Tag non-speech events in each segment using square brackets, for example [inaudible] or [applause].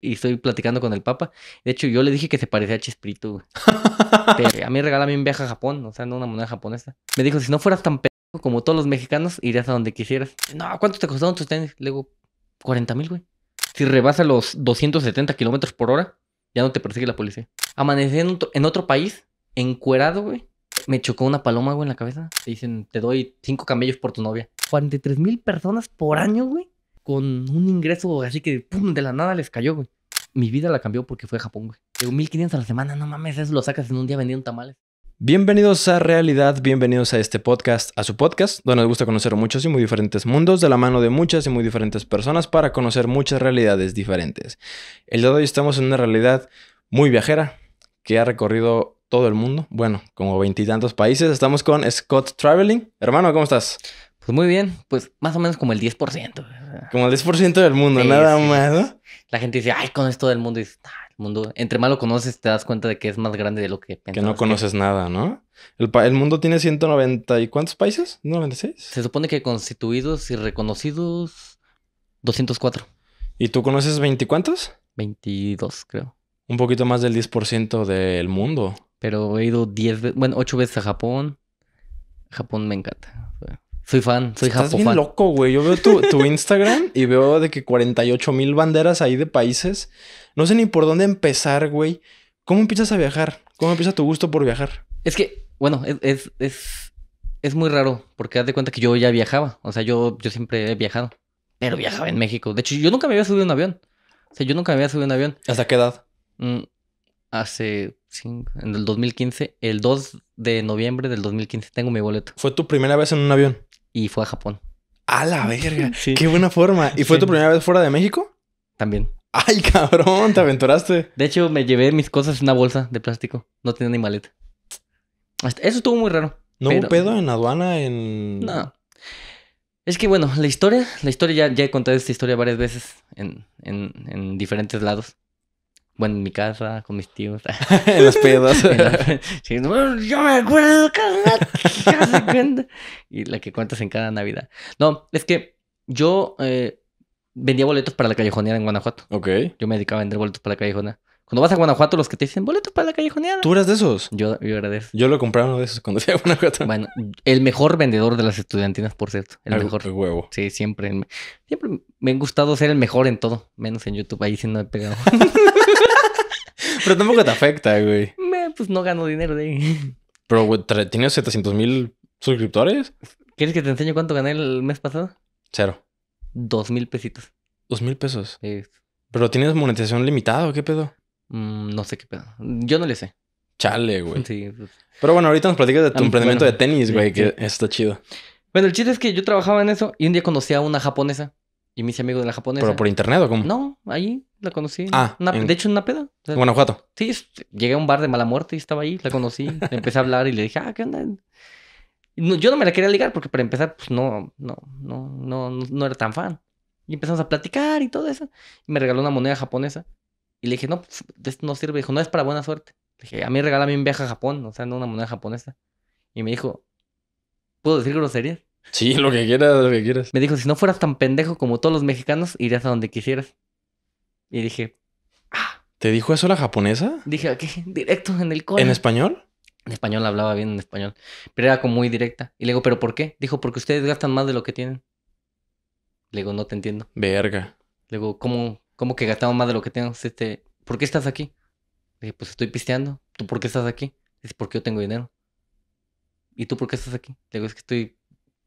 y estoy platicando con el Papa. De hecho, yo le dije que se parecía a Chespirito, güey. a mí regálame un viaje a Japón, o sea, no una moneda japonesa. Me dijo, si no fueras tan pendejo como todos los mexicanos, irías a donde quisieras. No, ¿cuánto te costaron tus tenis? Le digo, 40 mil, güey. Si rebasa los 270 kilómetros por hora, ya no te persigue la policía. Amanecí en otro, país, encuerado, güey. Me chocó una paloma, güey, en la cabeza. Te dicen, te doy cinco camellos por tu novia. 43 mil personas por año, güey con un ingreso así que de la nada les cayó, güey. Mi vida la cambió porque fue a Japón, güey. 1500 a la semana, no mames, eso lo sacas en un día vendiendo tamales. Bienvenidos a Realidad, bienvenidos a este podcast, a su podcast, donde nos gusta conocer muchos y muy diferentes mundos de la mano de muchas y muy diferentes personas para conocer muchas realidades diferentes. El día de hoy estamos en una realidad muy viajera que ha recorrido todo el mundo, bueno, como veintitantos países. Estamos con Scott Traveling. Hermano, ¿cómo estás? Pues muy bien, pues más o menos como el 10%. Como el 10% del mundo, nada más, La gente dice, ay, con esto del mundo, dice, ¡ah, el mundo, entre más lo conoces, te das cuenta de que es más grande de lo que pensabas. Que no conoces nada, ¿no? El, mundo tiene 190 y cuántos países? ¿96? Se supone que constituidos y reconocidos, 204. ¿Y tú conoces 20 cuántos? 22, creo. Un poquito más del 10% del mundo. Pero he ido 10, bueno, 8 veces a Japón. Japón me encanta. Soy fan, soy Estás bien loco, güey. Yo veo tu, Instagram y veo de que 48 mil banderas ahí de países. No sé ni por dónde empezar, güey. ¿Cómo empiezas a viajar? ¿Cómo empieza tu gusto por viajar? Es que, bueno, es, es, muy raro, porque haz de cuenta que yo ya viajaba. O sea, yo, yo siempre he viajado. Pero viajaba en México. De hecho, yo nunca me había subido un avión. O sea, yo nunca me había subido un avión. ¿Hasta qué edad? Mm, hace. en el 2015. El 2 de noviembre del 2015 tengo mi boleto. ¿Fue tu primera vez en un avión? y fue a Japón. A la verga. [laughs] Qué buena forma. ¿Y fue tu primera vez fuera de México? También. Ay, cabrón, te aventuraste. De hecho, me llevé mis cosas en una bolsa de plástico. No tenía ni maleta. Eso estuvo muy raro. ¿No hubo pedo en aduana? En... No. Es que bueno, la historia, la historia ya, he contado esta historia varias veces en diferentes lados. Bueno, en mi casa, con mis tíos. [laughs] en los pedos. yo me acuerdo cada... [laughs] y la que cuentas en cada Navidad. No, es que yo eh, vendía boletos para la callejoneada en Guanajuato. Ok. Yo me dedicaba a vender boletos para la callejoneada. Cuando vas a Guanajuato, los que te dicen boletos para la callejoneada. ¿Tú eres de esos? Yo, yo era Yo lo compraba uno de esos cuando estaba [laughs] a Guanajuato. Bueno, el mejor vendedor de las estudiantinas, por cierto. El mejor. huevo. Sí, siempre. Siempre me han gustado ser el mejor en todo, menos en YouTube. Ahí sí no he pegado. Pero tampoco te afecta, güey. Me, pues no gano dinero de Pero, güey, ¿tienes 700 mil suscriptores? ¿Quieres que te enseñe cuánto gané el mes pasado? Cero. Dos mil pesitos. ¿Dos mil pesos? ¿Pero tienes monetización limitada o qué pedo? Mm, no sé qué pedo. Yo no le sé. Chale, güey. Sí. Pues. Pero bueno, ahorita nos platicas de tu ah, emprendimiento de tenis, güey, que está chido. Bueno, el chiste es que yo trabajaba en eso y un día conocí a una japonesa y me hice amigo de la japonesa. ¿Pero por internet o cómo? No, ahí la conocí. Ah. De hecho, en una peda. Guanajuato. Sí, llegué a un bar de mala muerte y estaba ahí, la conocí. [laughs] empecé a hablar y le dije, ah, ¿qué onda? yo no me la quería ligar porque para empezar, pues no, no, no, no, no era tan fan. Y empezamos a platicar y todo eso. Y me regaló una moneda japonesa. Y le dije, no, pues, no sirve. Dijo, no es para buena suerte. Le dije, a mí regala un viaje a Japón, o sea, no una moneda japonesa. Y me dijo, ¿puedo decir groserías? Sí, lo que quieras, lo que quieras. Me dijo, si no fueras tan pendejo como todos los mexicanos, irías a donde quisieras. Y dije, ah". ¿Te dijo eso la japonesa? Dije, ¿qué? Directo en el cole. ¿En español? En español hablaba bien en español. Pero era como muy directa. Y le digo, ¿pero por qué? Dijo, porque ustedes gastan más de lo que tienen. Le digo, no te entiendo. Verga. Le digo, ¿cómo, cómo que gastamos más de lo que tenemos? Este, ¿Por qué estás aquí? Le dije, pues estoy pisteando. ¿Tú por qué estás aquí? Dice, porque yo tengo dinero. ¿Y tú por qué estás aquí? Le digo, es que estoy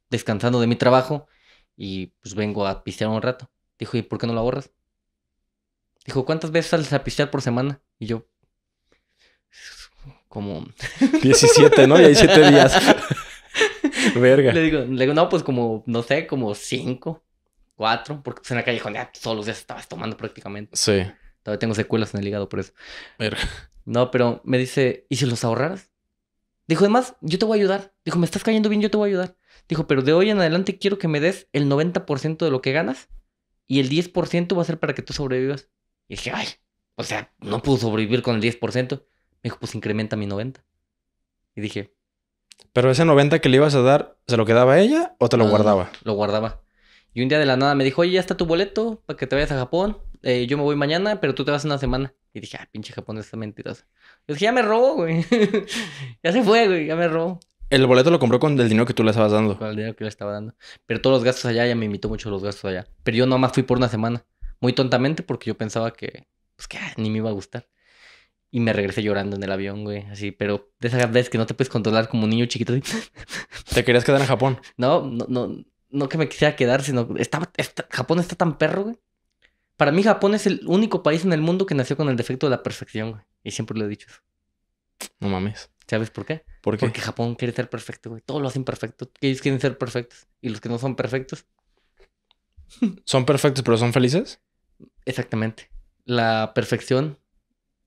descansando de mi trabajo y pues vengo a pistear un rato. Dijo, ¿y por qué no lo ahorras? Dijo, ¿cuántas veces sales a pistear por semana? Y yo, como... 17, [laughs] ¿no? Y hay 7 días. [laughs] Verga. Le digo, le digo, no, pues como, no sé, como 5, 4, porque en la calle todos los días estabas tomando prácticamente. Sí. Todavía tengo secuelas en el hígado por eso. Verga. No, pero me dice, ¿y si los ahorraras? Dijo, además, yo te voy a ayudar. Dijo, me estás cayendo bien, yo te voy a ayudar. Dijo, pero de hoy en adelante quiero que me des el 90% de lo que ganas y el 10% va a ser para que tú sobrevivas. Y dije, ay, o sea, no puedo sobrevivir con el 10%. Me dijo, pues incrementa mi 90. Y dije... Pero ese 90 que le ibas a dar, ¿se lo quedaba a ella o te lo guardaba? Lo guardaba. Y un día de la nada me dijo, oye, ya está tu boleto para que te vayas a Japón. Eh, yo me voy mañana, pero tú te vas una semana. Y dije, ah, pinche japonés está mentirosa. Yo dije, ya me robó, güey. [laughs] ya se fue, güey, ya me robó. El boleto lo compró con el dinero que tú le estabas dando. Con el dinero que le estaba dando. Pero todos los gastos allá, ya me imitó mucho los gastos allá. Pero yo nomás fui por una semana. Muy tontamente porque yo pensaba que, pues que ah, ni me iba a gustar. Y me regresé llorando en el avión, güey. Así, pero de esa vez que no te puedes controlar como un niño chiquito. [laughs] ¿Te querías quedar en Japón? No, no, no, no que me quisiera quedar, sino... Estaba, Japón está tan perro, güey. Para mí Japón es el único país en el mundo que nació con el defecto de la perfección, güey. Y siempre lo he dicho No mames. ¿Sabes por qué? Porque Japón quiere ser perfecto, güey. Todos lo hacen perfecto. Ellos quieren ser perfectos. Y los que no son perfectos. ¿Son perfectos pero son felices? Exactamente. La perfección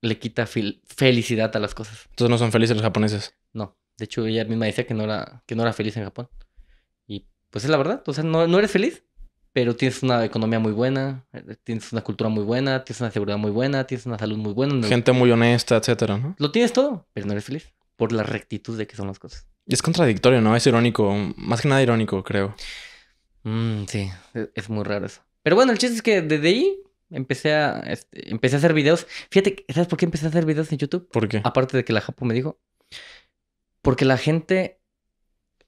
le quita felicidad a las cosas. Entonces no son felices los japoneses. No. De hecho, ella misma decía que no era, que no era feliz en Japón. Y pues es la verdad. Entonces no, no eres feliz, pero tienes una economía muy buena, eh, tienes una cultura muy buena, tienes una seguridad muy buena, tienes una salud muy buena. Gente muy honesta, etcétera, ¿no? Lo tienes todo, pero no eres feliz por la rectitud de que son las cosas. Y Es contradictorio, ¿no? Es irónico, más que nada irónico, creo. Mm, sí, e-, es muy raro eso. Pero bueno, el chiste es que desde ahí empecé a, este, empecé a hacer videos. Fíjate, ¿sabes por qué empecé a hacer videos en YouTube? ¿Por qué? Aparte de que la Japo me dijo. Porque la gente...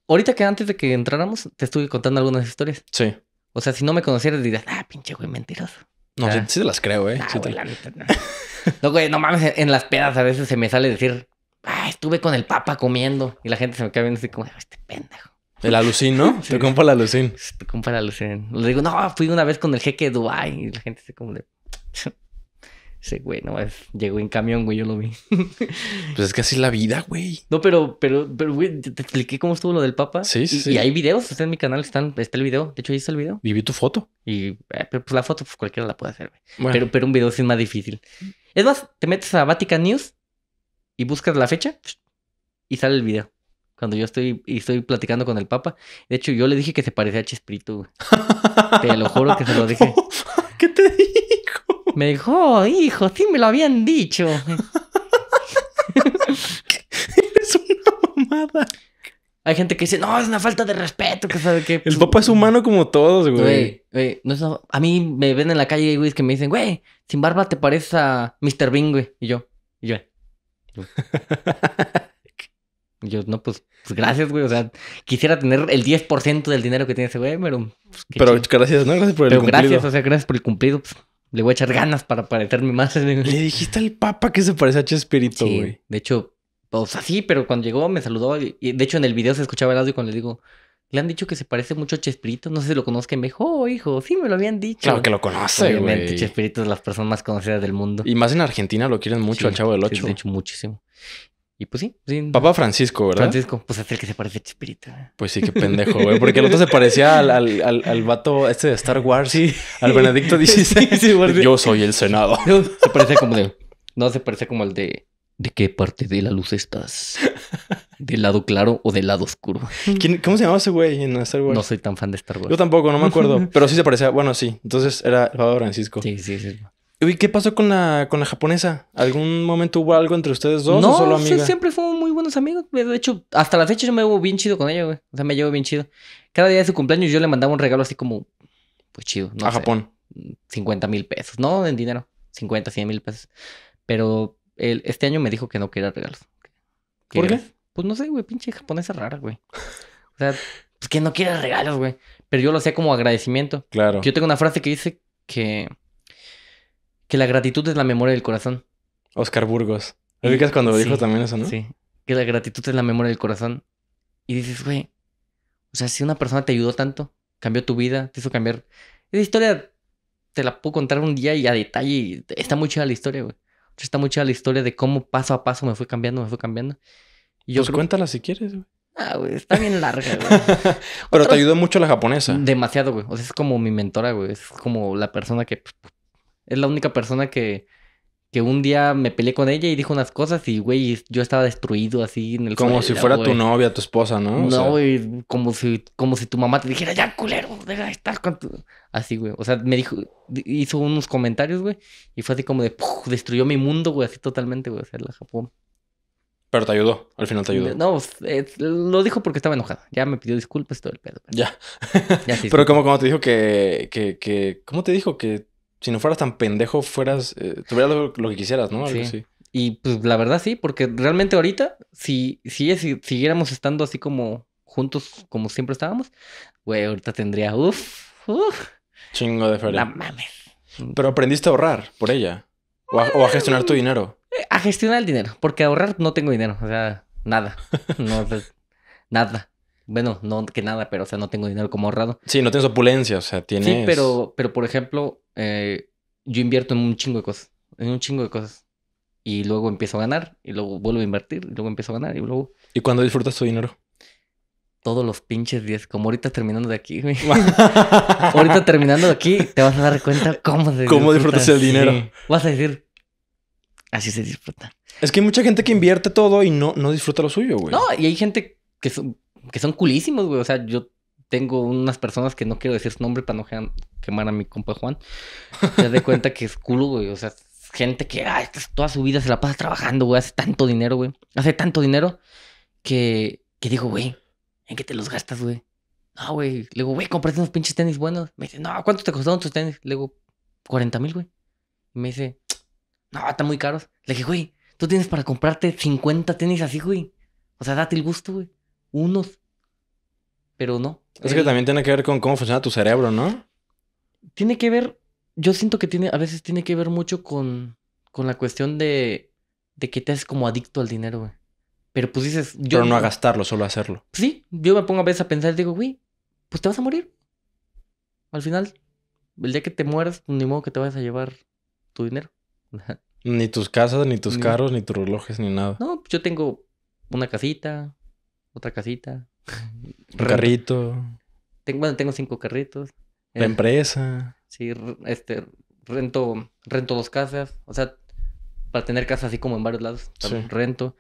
Ahorita que antes de que entráramos, te estuve contando algunas historias. Sí. O sea, si no me conocieras, dirías, ah, pinche güey, mentiroso. No, ah. sí, te las creo, eh. Ah, [laughs] no, güey, no mames, en las pedas a veces se me sale decir Ah, estuve con el Papa comiendo. Y la gente se me cae viendo así como, este pendejo. El alucín, ¿no? [laughs] Te compro el alucín. Te compro el alucín. Le digo, no, fui una vez con el jeque de Dubai. Y la gente se como de... Ese [laughs] güey, no, es, llegó en camión, güey, yo lo vi. [laughs] pues es casi la vida, güey. No, pero, pero, pero, güey, te, expliqué cómo estuvo lo del Papa. Sí, sí. Y, sí. y hay videos, está en mi canal, están, está el video. De hecho, ahí está el video. Y vi tu foto. Y, eh, pues la foto, pues, cualquiera la puede hacer, güey. Pero, pero un video sí es más difícil. Es más, te metes a Vatican News y buscas la fecha y sale el video. Cuando yo estoy y estoy platicando con el Papa. De hecho, yo le dije que se parecía a Chespirito, [laughs] te lo juro que se lo dije. [laughs] ¿Qué te dijo? Me dijo, oh, hijo, sí me lo habían dicho. Eres [laughs] una mamada. Hay gente que dice, no, es una falta de respeto, que sabe que... El pues, papá es humano como todos, güey. no es A mí me ven en la calle, güey, que me dicen, güey, sin barba te pareces a Mr. Bean, güey. Y yo, y yo, [laughs] Yo, no, pues, pues, gracias, güey. O sea, quisiera tener el 10% del dinero que tiene ese güey, pero. Pues, pero gracias, ¿no? Gracias por el cumplido. Gracias, o sea, gracias por el cumplido. Pues, le voy a echar ganas para parecerme más. [laughs] Le dijiste al papa que se parece a Chespirito, güey. de hecho, o así, pero cuando llegó me saludó. Y de hecho, en el video se escuchaba el audio cuando le digo, le han dicho que se parece mucho a Chespirito. No sé si lo conozcan. mejor, oh, hijo, sí me lo habían dicho. Claro que lo conoce, Obviamente, Chespirito es la persona más conocida del mundo. Y más en Argentina lo quieren mucho al Chavo del Ocho. Sí, de hecho, muchísimo. Y pues sí, sí. Papá Francisco, ¿verdad? Francisco, pues es el que se parece a Chespirito. ¿eh? Pues sí, qué pendejo, güey. Porque el otro se parecía al, al, al, vato este de Star Wars, sí. al Benedicto XVI. Yo soy el Senado. se parece como de... No, se parece como el de... ¿De qué parte de la luz estás? del lado claro o del lado oscuro. [laughs] ¿Cómo se llamaba ese güey en Star Wars? No soy tan fan de Star Wars. Yo tampoco, no me acuerdo. [laughs] pero sí se parecía. Bueno, sí. Entonces era el jugador Francisco. Sí, sí, sí. ¿Y qué pasó con la, con la japonesa? ¿Algún momento hubo algo entre ustedes dos no, o solo siempre fuimos muy buenos amigos. De hecho, hasta la fecha yo me hubo bien chido con ella, güey. O sea, me llevo bien chido. Cada día de su cumpleaños yo le mandaba un regalo así como, pues chido. a Japón. 50 mil pesos, no en dinero. 50, 100 mil pesos. Pero este año me dijo que no quería regalos. ¿Qué ¿Por por qué pues no sé, güey, pinche japonesa rara, güey. O sea, pues que no quiere regalos, güey. Pero yo lo hacía como agradecimiento. Claro. Yo tengo una frase que dice que. que la gratitud es la memoria del corazón. Oscar Burgos. ¿Lo cuando dijo también eso, no? Sí. Que la gratitud es la memoria del corazón. Y dices, güey. O sea, si una persona te ayudó tanto, cambió tu vida, te hizo cambiar. Esa historia te la puedo contar un día y a detalle. está muy chida la historia, güey. Está muy chida la historia de cómo paso a paso me fue cambiando, me fue cambiando. Y pues cuéntala si quieres, güey. Ah, güey, está bien larga, güey. [laughs] Pero te ayudó mucho la japonesa. Demasiado, güey. O sea, es como mi mentora, güey. Es como la persona que. Es la única persona que. Que un día me peleé con ella y dijo unas cosas y, güey, yo estaba destruido así en el Como si fuera tu novia, tu esposa, ¿no? no, güey, como si, como si tu mamá te dijera, ya, culero, deja de estar con tu... Así, güey. O sea, me dijo, hizo unos comentarios, güey, y fue así como de, destruyó mi mundo, güey, así totalmente, güey. O sea, la Japón pero te ayudó, al final te ayudó. No, pues, eh, lo dijo porque estaba enojada. Ya me pidió disculpas todo el pedo. Ya. [laughs] ya sí, pero como cuando te dijo que, que, ¿Cómo te dijo? Que si no fueras tan pendejo, fueras. Eh, tuvieras lo, que quisieras, ¿no? sí. Y pues la verdad sí, porque realmente ahorita, si, si, si siguiéramos estando así como juntos, como siempre estábamos, güey, ahorita tendría. uff Chingo de feria. ¡La mames. Pero aprendiste a ahorrar por ella. o a gestionar tu dinero. A gestionar el dinero, porque ahorrar no tengo dinero, o sea, nada. [laughs] No, pues, nada. Bueno, no que nada, pero o sea, no tengo dinero como ahorrado. Sí, no tienes opulencia, o sea, tienes. Sí, pero, pero por ejemplo, eh, yo invierto en un chingo de cosas. En un chingo de cosas. Y luego empiezo a ganar, y luego vuelvo a invertir, y luego empiezo a ganar, y luego. ¿Y cuándo disfrutas tu dinero? Todos los pinches días, como ahorita terminando de aquí, güey. [laughs] ahorita terminando de aquí, te vas a dar cuenta cómo se ¿Cómo disfrutas el dinero? Vas a decir, así se disfruta. Es que hay mucha gente que invierte todo y no, no disfruta lo suyo, güey. No, y hay gente que son, que son culísimos, güey. O sea, yo tengo unas personas que no quiero decir su nombre para no quemar a mi compa Juan. Te da cuenta que es culo, güey. O sea, gente que ah, toda su vida se la pasa trabajando, güey. Hace tanto dinero, güey. Hace tanto dinero que, que digo, güey, ¿en qué te los gastas, güey? No, güey. Le digo, güey, compraste unos pinches tenis buenos. Me dice, no, ¿cuánto te costaron tus tenis? Le digo, 40 mil, güey. Me dice, no, están muy caros. Le dije, güey, tú tienes para comprarte 50 tenis así, güey. O sea, date el gusto, güey. Unos. Pero no. Es que también tiene que ver con cómo funciona tu cerebro, ¿no? Tiene que ver. Yo siento que tiene, a veces tiene que ver mucho con, con la cuestión de, de que te haces como adicto al dinero, güey. Pero pues dices. Yo, Pero no a gastarlo, solo a hacerlo. Sí, yo me pongo a veces a pensar y digo, güey, pues te vas a morir. Al final, el día que te mueras, ni modo que te vayas a llevar tu dinero. [laughs] Ni tus casas, ni tus mm. carros, ni tus relojes, ni nada. No, yo tengo una casita, otra casita. Un carrito. Tengo, bueno, tengo cinco carritos. La eh, empresa. Sí, este, rento, rento dos casas. O sea, para tener casas así como en varios lados. Rento.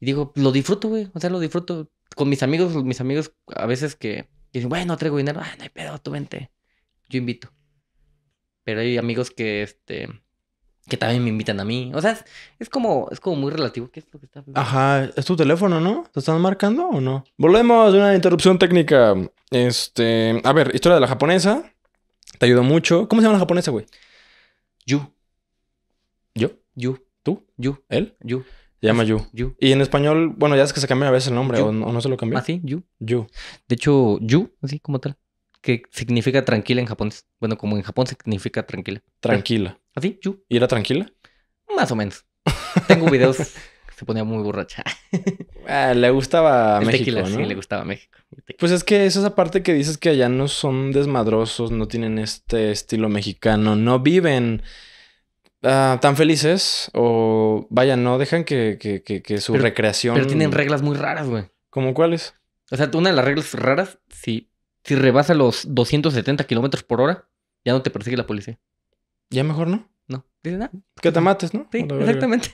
Y digo, lo disfruto, güey. O sea, lo disfruto. Con mis amigos, mis amigos a veces que, dicen, bueno, traigo dinero. Ah, no hay pedo, tú vente. Yo invito. Pero hay amigos que, este, que también me invitan a mí. O sea, es, como, es como muy relativo. ¿Qué es lo que está Ajá, es tu teléfono, ¿no? ¿Te están marcando o no? Volvemos a una interrupción técnica. Este, a ver, historia de la japonesa. Te ayudó mucho. ¿Cómo se llama la japonesa, güey? Yu. ¿Yo? Yu. ¿Tú? Yu. ¿Él? Yu. Se llama Yu. Yu. Y en español, bueno, ya es que se cambia a veces el nombre o no, se lo cambió. Ah, sí, Yu. Yu. De hecho, Yu, así como tal, que significa tranquila en japonés. Bueno, como en Japón significa tranquila. Tranquila. ¿Y era tranquila? Más o menos. Tengo videos se ponía muy borracha. Ah, le gustaba México, sí, le gustaba México. Pues es que es esa parte que dices que allá no son desmadrosos, no tienen este estilo mexicano, no viven... Ah, tan felices o vaya, no dejan que, su recreación. Pero tienen reglas muy raras, güey. ¿Cómo cuáles? O sea, una de las reglas raras, si, si rebasa los 270 kilómetros por hora, ya no te persigue la policía. Ya mejor no. No. Que te mates, ¿no? Sí, exactamente.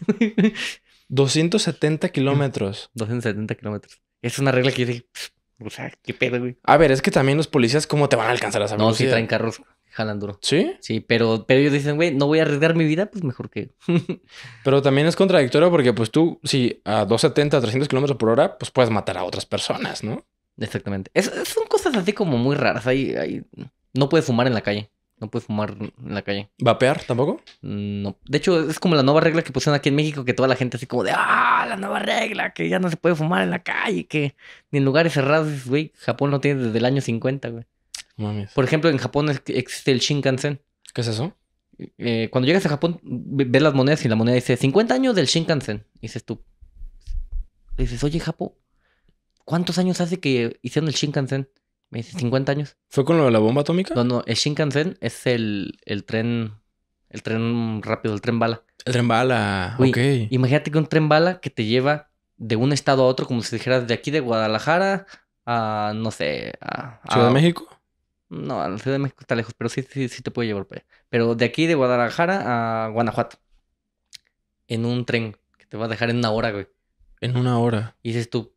270 [laughs] kilómetros. 270 [laughs] kilómetros. Es una regla que dice, o sea, qué pedo, güey. A ver, es que también los policías, ¿cómo te van a alcanzar a esa No, si traen carros, jalan duro. ¿Sí? Sí, pero, pero ellos dicen, güey, no voy a arriesgar mi vida, pues mejor que... [laughs] pero también es contradictorio porque, pues tú, si a 270, 300 kilómetros por hora, pues puedes matar a otras personas, ¿no? Exactamente. son cosas así como muy raras. Ahí hay... No puedes fumar en la calle. No puedes fumar en la calle. ¿Vapear tampoco? No. De hecho, es como la nueva regla que pusieron aquí en México, que toda la gente así como de, ah, la nueva regla, que ya no se puede fumar en la calle, que ni en lugares cerrados, güey. Japón lo tiene desde el año 50, güey. Por ejemplo, en Japón existe el Shinkansen. ¿Qué es eso? Eh, cuando llegas a Japón, ves las monedas y la moneda dice 50 años del Shinkansen. Y dices tú, dices, oye, Japo, ¿cuántos años hace que hicieron el Shinkansen? Me 50 años. ¿Fue con lo de la bomba atómica? No, no, el Shinkansen es el, tren, el tren rápido, el tren bala. El tren bala, ok. Imagínate que un tren bala que te lleva de un estado a otro, como si dijeras de aquí de Guadalajara a, no sé, a... ¿Ciudad de México? No, Ciudad de México está lejos, pero sí, sí, sí te puede llevar. Pero de aquí de Guadalajara a Guanajuato. En un tren que te va a dejar en una hora, güey. En una hora. Y dices tú,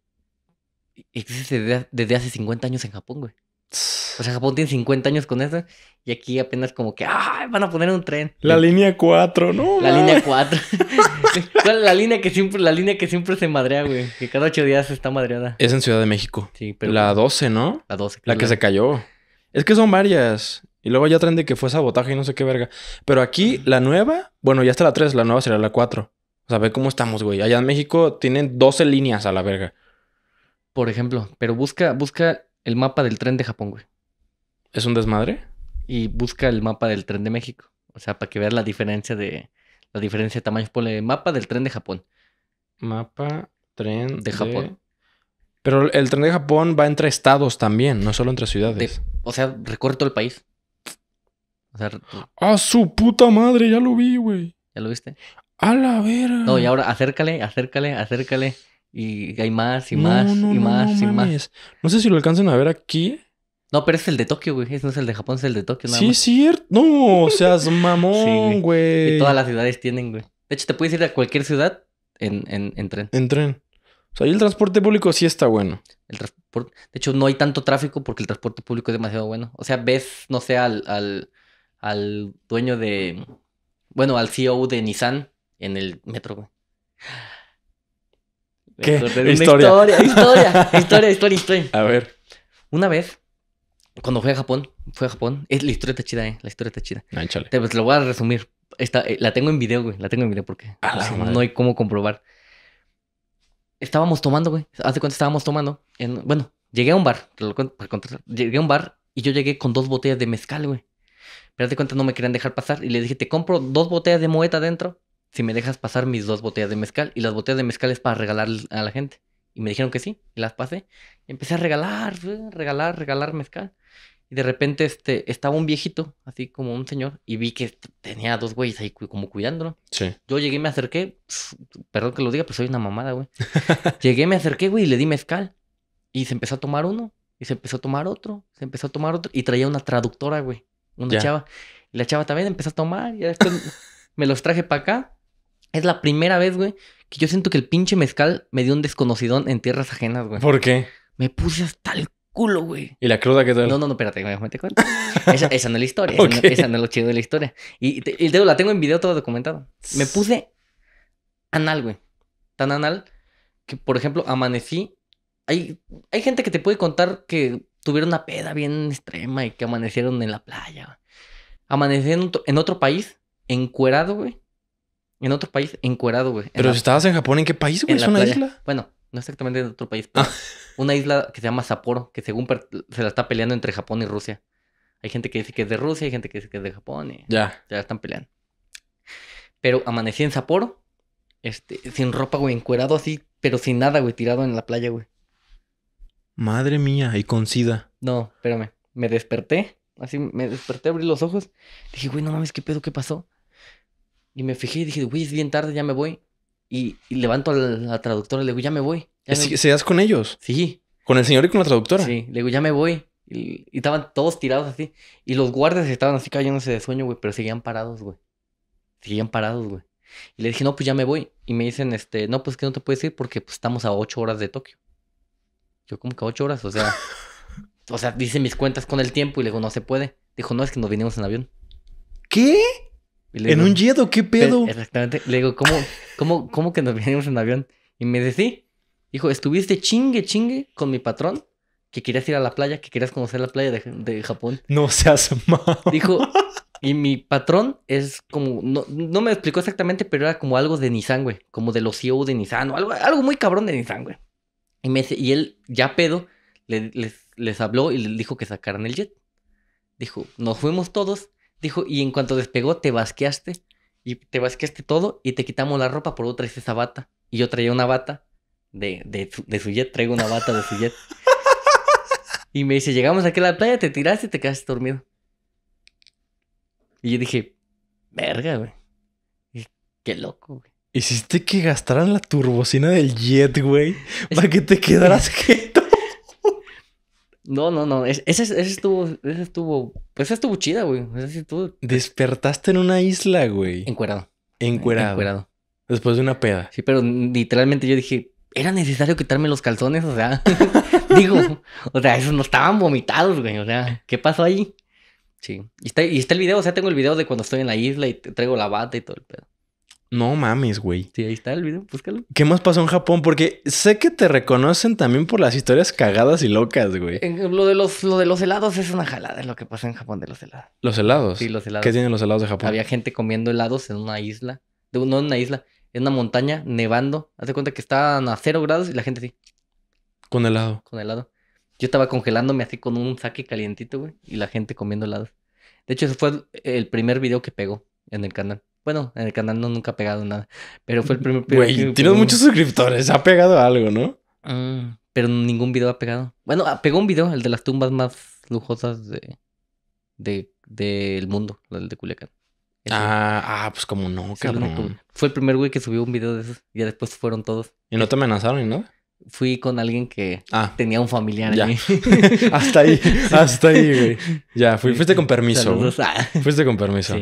e-, existe desde, hace 50 años en Japón, güey. O sea, [sniffs] Japón tiene 50 años con eso y aquí apenas como que, ¡ay! Van a poner un tren. La línea 4, ¿no? La línea 4. [laughs] [laughs] la línea que siempre, la línea que siempre se madrea, güey? Que cada 8 días está madreada. Es en Ciudad de México. Sí, pero... La 12, ¿no? La 12. La que se cayó. Es que son varias. Y luego ya tren de que fue sabotaje y no sé qué verga. Pero aquí, la nueva, bueno, ya está la 3, la nueva será la 4. O sea, ve cómo estamos, güey. Allá en México tienen 12 líneas a la verga. Por ejemplo, pero busca, busca el mapa del tren de Japón, güey. ¿Es un desmadre? Y busca el mapa del tren de México. O sea, para que veas la diferencia de. La diferencia de tamaños. Ponle mapa del tren de Japón. Mapa, tren. De Japón. Pero el tren de Japón va entre estados también, no solo entre ciudades. o sea, recorre todo el país. O ¡Ah, su puta madre! Ya lo vi, güey. ¿Ya lo viste? ¡A la vera! No, y ahora acércale, acércale, acércale. Y hay más y más y más y más. No sé si lo alcanzan a ver aquí. No, pero es el de Tokio, güey. Ese no es el de Japón, es el de Tokio. sí, es cierto. No, o seas [laughs] mamón, sí, güey. Y todas las ciudades tienen, güey. De hecho, te puedes ir a cualquier ciudad en, en, tren. En tren. O sea, ahí el transporte público sí está bueno. El transporte... De hecho, no hay tanto tráfico porque el transporte público es demasiado bueno. O sea, ves, no sé, al, al, al dueño de... Bueno, al CEO de Nissan en el metro, güey. ¿Qué? historia. Historia, [laughs] historia, historia, historia, A ver. Una vez, cuando fui a Japón, fui a Japón. Es, la historia está chida, ¿eh? La historia está chida. échale. Ah, te, pues, lo voy a resumir. Esta, eh, la tengo en video, güey. La tengo en video porque pues, no hay cómo comprobar. Estábamos tomando, güey. Hace cuánto estábamos tomando. En, bueno, llegué a un bar. Te lo cuento Llegué a un bar y yo llegué con dos botellas de mezcal, güey. Pero de cuenta no me querían dejar pasar. Y le dije, te compro dos botellas de moeta adentro si me dejas pasar mis dos botellas de mezcal. Y las botellas de mezcal es para regalar a la gente. Y me dijeron que sí, y las pasé. Y empecé a regalar, regalar, regalar mezcal. Y de repente este, estaba un viejito, así como un señor, y vi que tenía dos güeyes ahí como cuidándolo. Sí. Yo llegué, me acerqué, perdón que lo diga, pero soy una mamada, güey. [laughs] llegué, me acerqué, güey, y le di mezcal. Y se empezó a tomar uno, y se empezó a tomar otro, se empezó a tomar otro, y traía una traductora, güey, una chava. Y la chava también empezó a tomar, y [laughs] me los traje para acá. Es la primera vez, güey, que yo siento que el pinche mezcal me dio un desconocidón en tierras ajenas, güey. ¿Por qué? Me puse hasta el culo, güey. ¿Y la cruda que tal? No, no, no, espérate, te esa, [laughs] esa, no es la historia. esa, no, es lo chido de la historia. Y, la tengo en video todo documentado. Me puse anal, güey. Tan anal que, por ejemplo, amanecí. Hay, hay gente que te puede contar que tuvieron una peda bien extrema y que amanecieron en la playa. Amanecí en otro, en otro país, encuerado, güey, en otro país, encuerado, güey. pero si estabas en Japón, ¿en qué país, güey? ¿Es una isla? Bueno, no exactamente en otro país, ah. pero una isla que se llama Sapporo, que según se la está peleando entre Japón y Rusia. Hay gente que dice que es de Rusia, hay gente que dice que es de Japón y ya, ya están peleando. Pero amanecí en Sapporo, este, sin ropa, güey, encuerado así, pero sin nada, güey, tirado en la playa, güey. Madre mía, y con sida. No, espérame. Me desperté, así me desperté, abrí los ojos. Dije, güey, no mames, ¿qué pedo? ¿Qué pasó? Y me fijé y dije, güey, es bien tarde, ya me voy. Y, levanto a la, traductora y le digo, ya me voy. ¿Se das con ellos? Sí. ¿Con el señor y con la traductora? Sí, le digo, ya me voy. Y, estaban todos tirados así. Y los guardias estaban así cayéndose de sueño, güey, pero seguían parados, güey. Seguían parados, güey. Y le dije, no, pues ya me voy. Y me dicen, este, no, pues que no te puedes ir porque pues, estamos a ocho horas de Tokio. Yo, como que a ocho horas, o sea, [laughs] o sea, dice mis cuentas con el tiempo y le digo, no se puede. Dijo, no, es que nos vinimos en avión. ¿Qué? ¿En un yedo, qué pedo? Exactamente. Le digo, ¿cómo, cómo, que nos vinimos en avión? Y me decía, dijo, estuviste chingue, chingue con mi patrón que querías ir a la playa, que querías conocer la playa de, Japón. No seas mal. Dijo, [laughs] y mi patrón es como, no, no, me explicó exactamente, pero era como algo de Nissan, güey. Como de los CEO de Nissan, algo, algo muy cabrón de Nissan, güey. Y, me, y él, ya pedo, les, les habló y les dijo que sacaran el jet. Dijo, nos fuimos todos Dijo, y en cuanto despegó, te basqueaste. Y te basqueaste todo y te quitamos la ropa por otra vez esa bata. Y yo traía una bata de, de, su jet, traigo una bata de su jet. y me dice, llegamos aquí a la playa, te tiraste y te quedaste dormido. Y yo dije, verga, güey. Qué loco, güey. Hiciste que gastaran la turbocina del jet, güey, para que te quedaras quieto. No, no, no. Ese, ese estuvo. Ese estuvo. Ese pues estuvo chida, güey. Ese estuvo... Despertaste en una isla, güey. Encuerado. Encuerado. Después de una peda. Sí, pero literalmente yo dije, era necesario quitarme los calzones, o sea. [laughs] digo, o sea, esos no estaban vomitados, güey. O sea, ¿qué pasó ahí? Sí. Y está, y está el video, o sea, tengo el video de cuando estoy en la isla y traigo la bata y todo el pedo. No mames, güey. Sí, ahí está el video, búscalo. ¿Qué más pasó en Japón? Porque sé que te reconocen también por las historias cagadas y locas, güey. lo, de los, de los helados es una jalada, es lo que pasó en Japón de los helados. ¿Los helados? Sí, los helados. ¿Qué tienen los helados de Japón? Había gente comiendo helados en una isla. De, no en una isla, en una montaña, nevando. Hace cuenta que estaban a cero grados y la gente así. Con helado. Con helado. Yo estaba congelándome así con un saque calientito, güey. Y la gente comiendo helados. De hecho, ese fue el primer video que pegó en el canal. Bueno, en el canal no nunca ha pegado nada. Pero fue el primer video. Güey, tienes muchos suscriptores. Ha pegado algo, ¿no? Mm. pero ningún video ha pegado. Bueno, ah, pegó un video, el de las tumbas más lujosas de del de, mundo, el de Culiacán. ah, ah, pues como no, cabrón. fue el primer güey que subió un video de esos. Y ya después fueron todos. ¿Y no te amenazaron y nada? Fui con alguien que ah. tenía un familiar ya. [laughs] hasta ahí, [laughs] hasta ahí, güey. Ya, ah. fuiste con permiso. Fuiste con permiso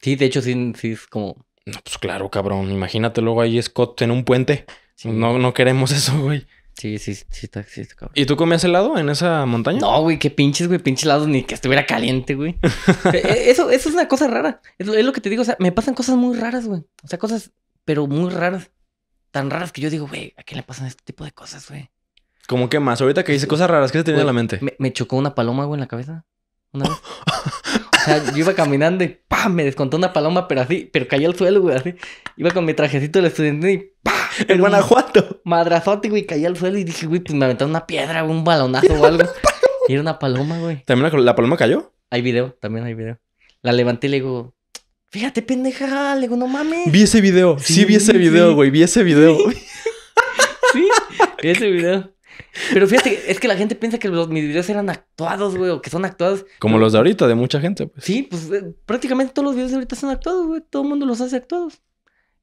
sí, de hecho, sí, es como. No, pues claro, cabrón. Imagínate luego ahí Scott en un puente. No, no queremos eso, güey. Sí, sí, sí está, sí está cabrón. ¿Y tú comías helado en esa montaña? No, güey, qué pinches, güey, pinches helados, ni que estuviera caliente, güey. [laughs] E, e, eso, eso es una cosa rara. Es lo, que te digo, o sea, me pasan cosas muy raras, güey. O sea, cosas, pero muy raras. Tan raras que yo digo, güey, ¿a quién le pasan este tipo de cosas, güey? ¿Cómo que más? Ahorita que dice cosas raras, ¿qué se te viene a la mente? Me, me, chocó una paloma, güey, en la cabeza. Una vez. [laughs] sea, yo iba caminando y ¡pam! Me descontó una paloma, pero así, pero cayó al suelo, güey, así. Iba con mi trajecito de estudiante y ¡pam! En Guanajuato. Madrazote, güey, cayó al suelo y dije, güey, pues me aventaron una piedra, un balonazo o algo. Y era una paloma, güey. ¿También la, paloma cayó? Hay video, también hay video. La levanté y le digo, fíjate, pendeja, le digo, no mames. Vi ese video, sí vi ese video, güey, vi ese video. [laughs] Sí, vi ese video. Pero fíjate, es que la gente piensa que los, mis videos eran actuados, güey, o que son actuados. Como los de ahorita, de mucha gente, pues. Sí, pues eh, prácticamente todos los videos de ahorita son actuados, güey. Todo el mundo los hace actuados.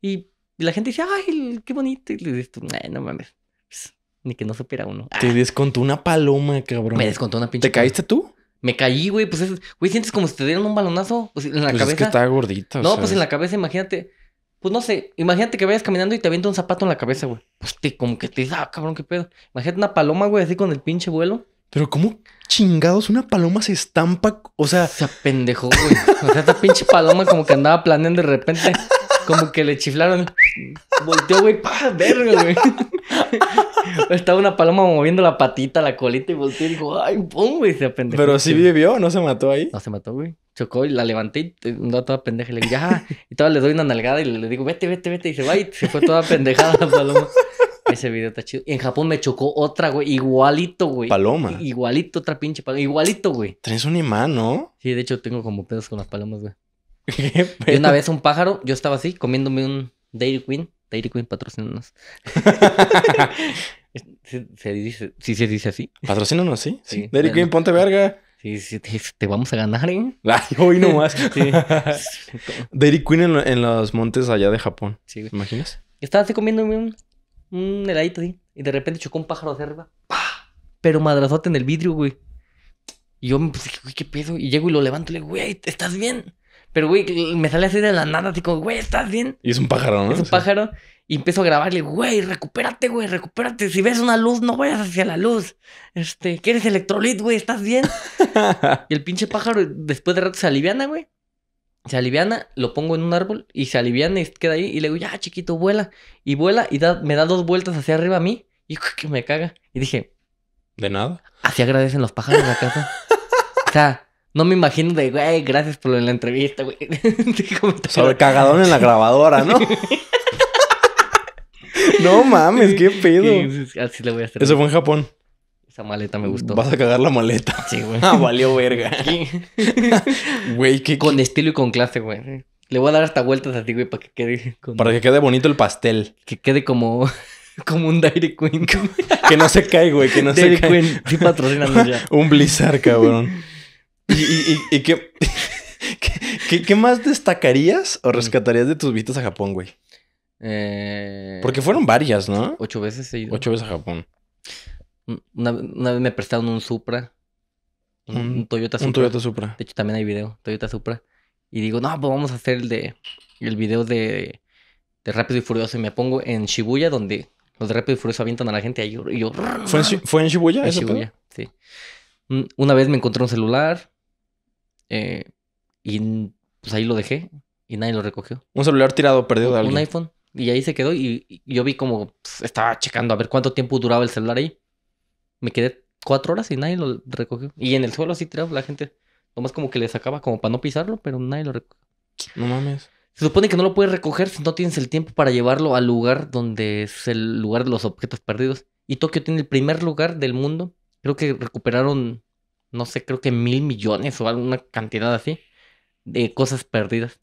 Y, la gente dice, ay, qué bonito. Y le dices no mames. Pues, ni que no supiera uno. Te ah. descontó una paloma, cabrón. Me descontó una pinche. ¿Te caíste tú? Me caí, güey. Pues, es, güey, sientes como si te dieran un balonazo en la cabeza. Es que está gordita. No, pues en la cabeza, imagínate. Pues no sé, imagínate que vayas caminando y te avienta un zapato en la cabeza, güey. Pues te, como que te dice, ah, cabrón, qué pedo. Imagínate una paloma, güey, así con el pinche vuelo. Pero ¿cómo chingados una paloma se estampa? O sea... Se apendejó, güey. O sea, esta pinche paloma como que andaba planeando de repente. Como que le chiflaron. Volteó, güey, Para verga, güey. [laughs] Estaba una paloma moviendo la patita, la colita y volteó y dijo, ay, pum, güey, se apendejó. Pero sí vivió, ¿no se mató ahí? No se mató, güey chocó y la levanté y andaba toda pendeja y le dije, ah, y todavía le doy una nalgada y le digo, vete, vete, vete, y se va y se fue toda pendejada la paloma. Ese video está chido. Y en Japón me chocó otra, güey, igualito, güey. Paloma. Igualito, otra pinche paloma, igualito, güey. Tienes un imán, ¿no? Sí, de hecho tengo como pedos con las palomas, güey. [laughs] Y una vez un pájaro, yo estaba así, comiéndome un Dairy Queen. Dairy Queen, patrocínanos. [laughs] ¿Se, dice, sí se dice así. Patrocínanos, sí. Dairy Queen, ponte verga. Sí, sí, te, vamos a ganar, ¿eh? [laughs] hoy nomás. sí. [laughs] Dairy Queen en, los montes allá de Japón. ¿Te imaginas? Estaba así comiendo un, heladito, Y de repente chocó un pájaro hacia arriba. ¡Pah! Pero madrazote en el vidrio, güey. Y yo me puse güey, qué pedo. Y llego y lo levanto y le digo, güey, ¿estás bien? Pero, güey, me sale así de la nada, así como, güey, ¿estás bien? Y es un pájaro, ¿no? Es un pájaro. Y empiezo a grabarle, güey, recupérate, güey, recupérate. Si ves una luz, no vayas hacia la luz. Este, ¿quieres electrolit, güey? ¿Estás bien? [laughs] y el pinche pájaro, después de rato, se aliviana, güey. Se aliviana, lo pongo en un árbol y se aliviana y queda ahí. Y le digo, ya, chiquito, vuela. Y vuela y da, me da dos vueltas hacia arriba a mí. Y [laughs] que me caga. Y dije, ¿de nada? Así agradecen los pájaros la casa. o sea, no me imagino de, güey, gracias por la entrevista, güey. Sobre [laughs] cagadón en la grabadora, ¿no? No mames, qué pedo. así le voy a hacer. Eso fue en Japón. Esa maleta me gustó. Vas a cagar la maleta. Sí, güey. [laughs] Ah, valió verga. [laughs] Güey, qué. Con estilo y con clase, güey. Le voy a dar hasta vueltas a ti, güey, para que quede. Con... Para que quede bonito el pastel. Que quede como. [laughs] Como un Dairy Queen. que no se cae, güey. Que no Dairy se cae. Queen. Sí, patrocinando ya. un Blizzard, cabrón. ¿Y, y, y, qué, qué, qué, más destacarías o rescatarías de tus visitas a Japón, güey? Eh, Porque fueron varias, ¿no? Ocho veces he ido. Ocho veces a Japón. Una, vez me prestaron un Supra. Un, Toyota Supra. Un Toyota Supra. De hecho, también hay video, Toyota Supra. Y digo, no, pues vamos a hacer el de el video de, de Rápido y Furioso. Y me pongo en Shibuya, donde los de Rápido y Furioso avientan a la gente. Y ¿Fue, en, Shibuya? En Shibuya, sí. Una vez me encontré un celular. Eh, y pues ahí lo dejé. Y nadie lo recogió. Un celular tirado, perdido de alguien. Un iPhone. Y ahí se quedó y, yo vi como pues, estaba checando a ver cuánto tiempo duraba el celular ahí. Me quedé cuatro horas y nadie lo recogió. Y en el suelo así tirado la gente. Nomás como que le sacaba como para no pisarlo, pero nadie lo recogió. No mames. Se supone que no lo puedes recoger si no tienes el tiempo para llevarlo al lugar donde es el lugar de los objetos perdidos. Y Tokio tiene el primer lugar del mundo. Creo que recuperaron, no sé, creo que mil millones o alguna cantidad así de cosas perdidas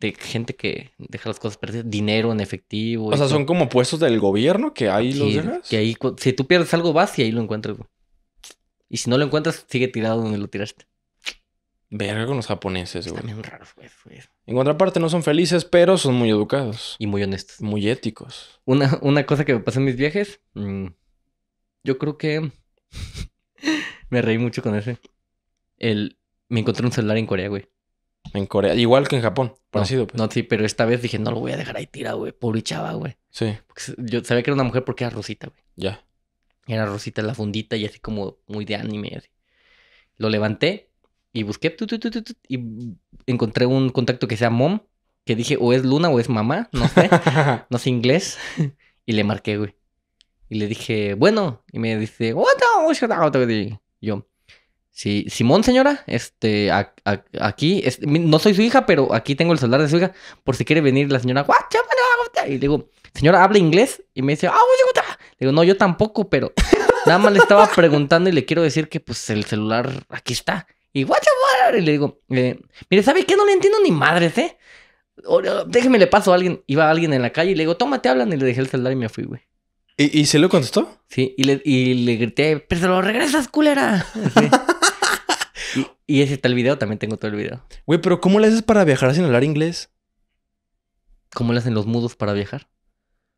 de gente que deja las cosas perdidas, dinero en efectivo. O sea, son como puestos del gobierno que ahí los dejas. Que ahí, si tú pierdes algo, vas y ahí lo encuentras, Y si no lo encuentras, sigue tirado donde lo tiraste. Verga con los japoneses, güey. raros, güey. En contraparte, no son felices, pero son muy educados. Y muy honestos. Muy éticos. Una, una cosa que me pasó en mis viajes, mm, yo creo que [laughs] me reí mucho con ese. El, me encontré un celular en Corea, güey. En Corea, igual que en Japón, No, pues. no, sí, pero esta vez dije, no lo voy a dejar ahí tirado, güey. Pobre chava, güey. Sí. yo sabía que era una mujer porque era rosita, güey. Ya. Era rosita la fundita y así como muy de anime. Lo levanté y busqué y encontré un contacto que sea mom, que dije, o es Luna o es mamá, no sé. [laughs] no sé inglés. [laughs] y le marqué, güey. Y le dije, bueno. Y me dice, what the Yo, Sí, Simón, señora, este, aquí, no soy su hija, pero aquí tengo el celular de su hija, por si quiere venir la señora, y le digo, señora, ¿habla inglés? Y me dice, ah, Le digo, no, yo tampoco, pero [laughs] nada más le estaba preguntando y le quiero decir que, pues, el celular aquí está. Y, y le digo, eh, mire, ¿sabe qué? No le entiendo ni madres, ¿eh? déjeme le paso a alguien. Iba a alguien en la calle y le digo, toma, te hablan. Y le dejé el celular y me fui, güey. ¿Y, se lo contestó? Sí, y le, grité, pero se lo regresas, culera. [laughs] y, ese está el video, también tengo todo el video. Güey, pero ¿cómo le haces para viajar sin hablar inglés? ¿Cómo le hacen los mudos para viajar?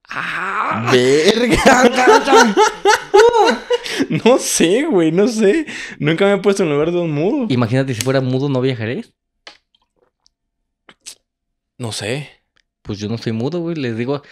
¡Ah! [laughs] ¡Verga! [laughs] no sé, güey, no sé. Nunca me he puesto en lugar de un mudo. Imagínate, si fuera mudo, ¿no viajaré? No sé. Pues yo no soy mudo, güey. Les digo,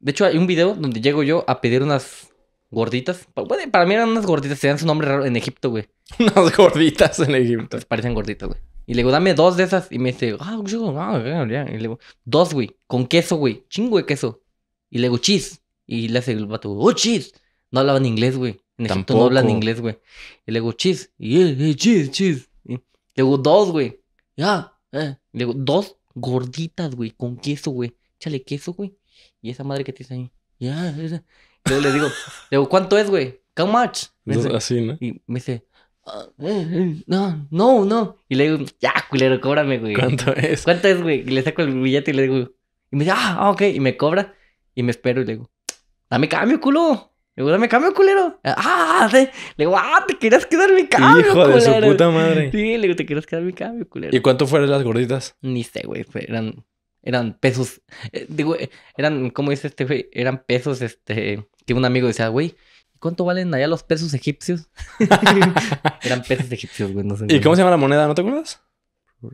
de hecho, hay un video donde llego yo a pedir unas gorditas. Bueno, para mí eran unas gorditas, Se dan su nombre raro en Egipto, güey. [laughs] unas gorditas en Egipto. parecen gorditas, güey. Y le digo, dame dos de esas. Y me dice, ah, yo, ah, ya, Y le digo, dos, güey, con queso, güey. Chingo de queso. Y le digo, cheese. Y le hace el vato, oh, cheese. No hablaban inglés, güey. En Egipto no hablan inglés, güey. Y le digo, cheese. Y eh, eh, cheese, cheese. Y le digo, dos, güey. Ya. Eh. Le digo, dos gorditas, güey, con queso, güey. Échale queso, güey. ¿y esa madre que tienes ahí? Ya, esa. le digo, le digo, ¿cuánto es, güey? How much? así, ¿no? Y me dice, ah, eh, eh, no, no, no. Y le digo, ya, culero, cóbrame, güey. ¿Cuánto es? ¿Cuánto es, güey? Y le saco el billete y le digo, y me dice, ah, ah ok. Y me cobra y me espero y le digo, dame cambio, culo. Le digo, dame cambio, culero. Ah, ah sí. Le digo, ah, te querías quedar mi cambio, Hijo de su puta madre. Sí, le digo, te querías quedar mi cambio, culero. ¿Y cuánto fueron las gorditas? Ni sé, güey. Eran eran pesos, eh, digo, eh, eran, ¿cómo dice este güey? Eran pesos, este, que un amigo decía, güey, ¿cuánto valen allá los pesos egipcios? [laughs] eran pesos egipcios, güey, no sé. ¿Y cómo se llama la moneda? ¿No te acuerdas? Eh,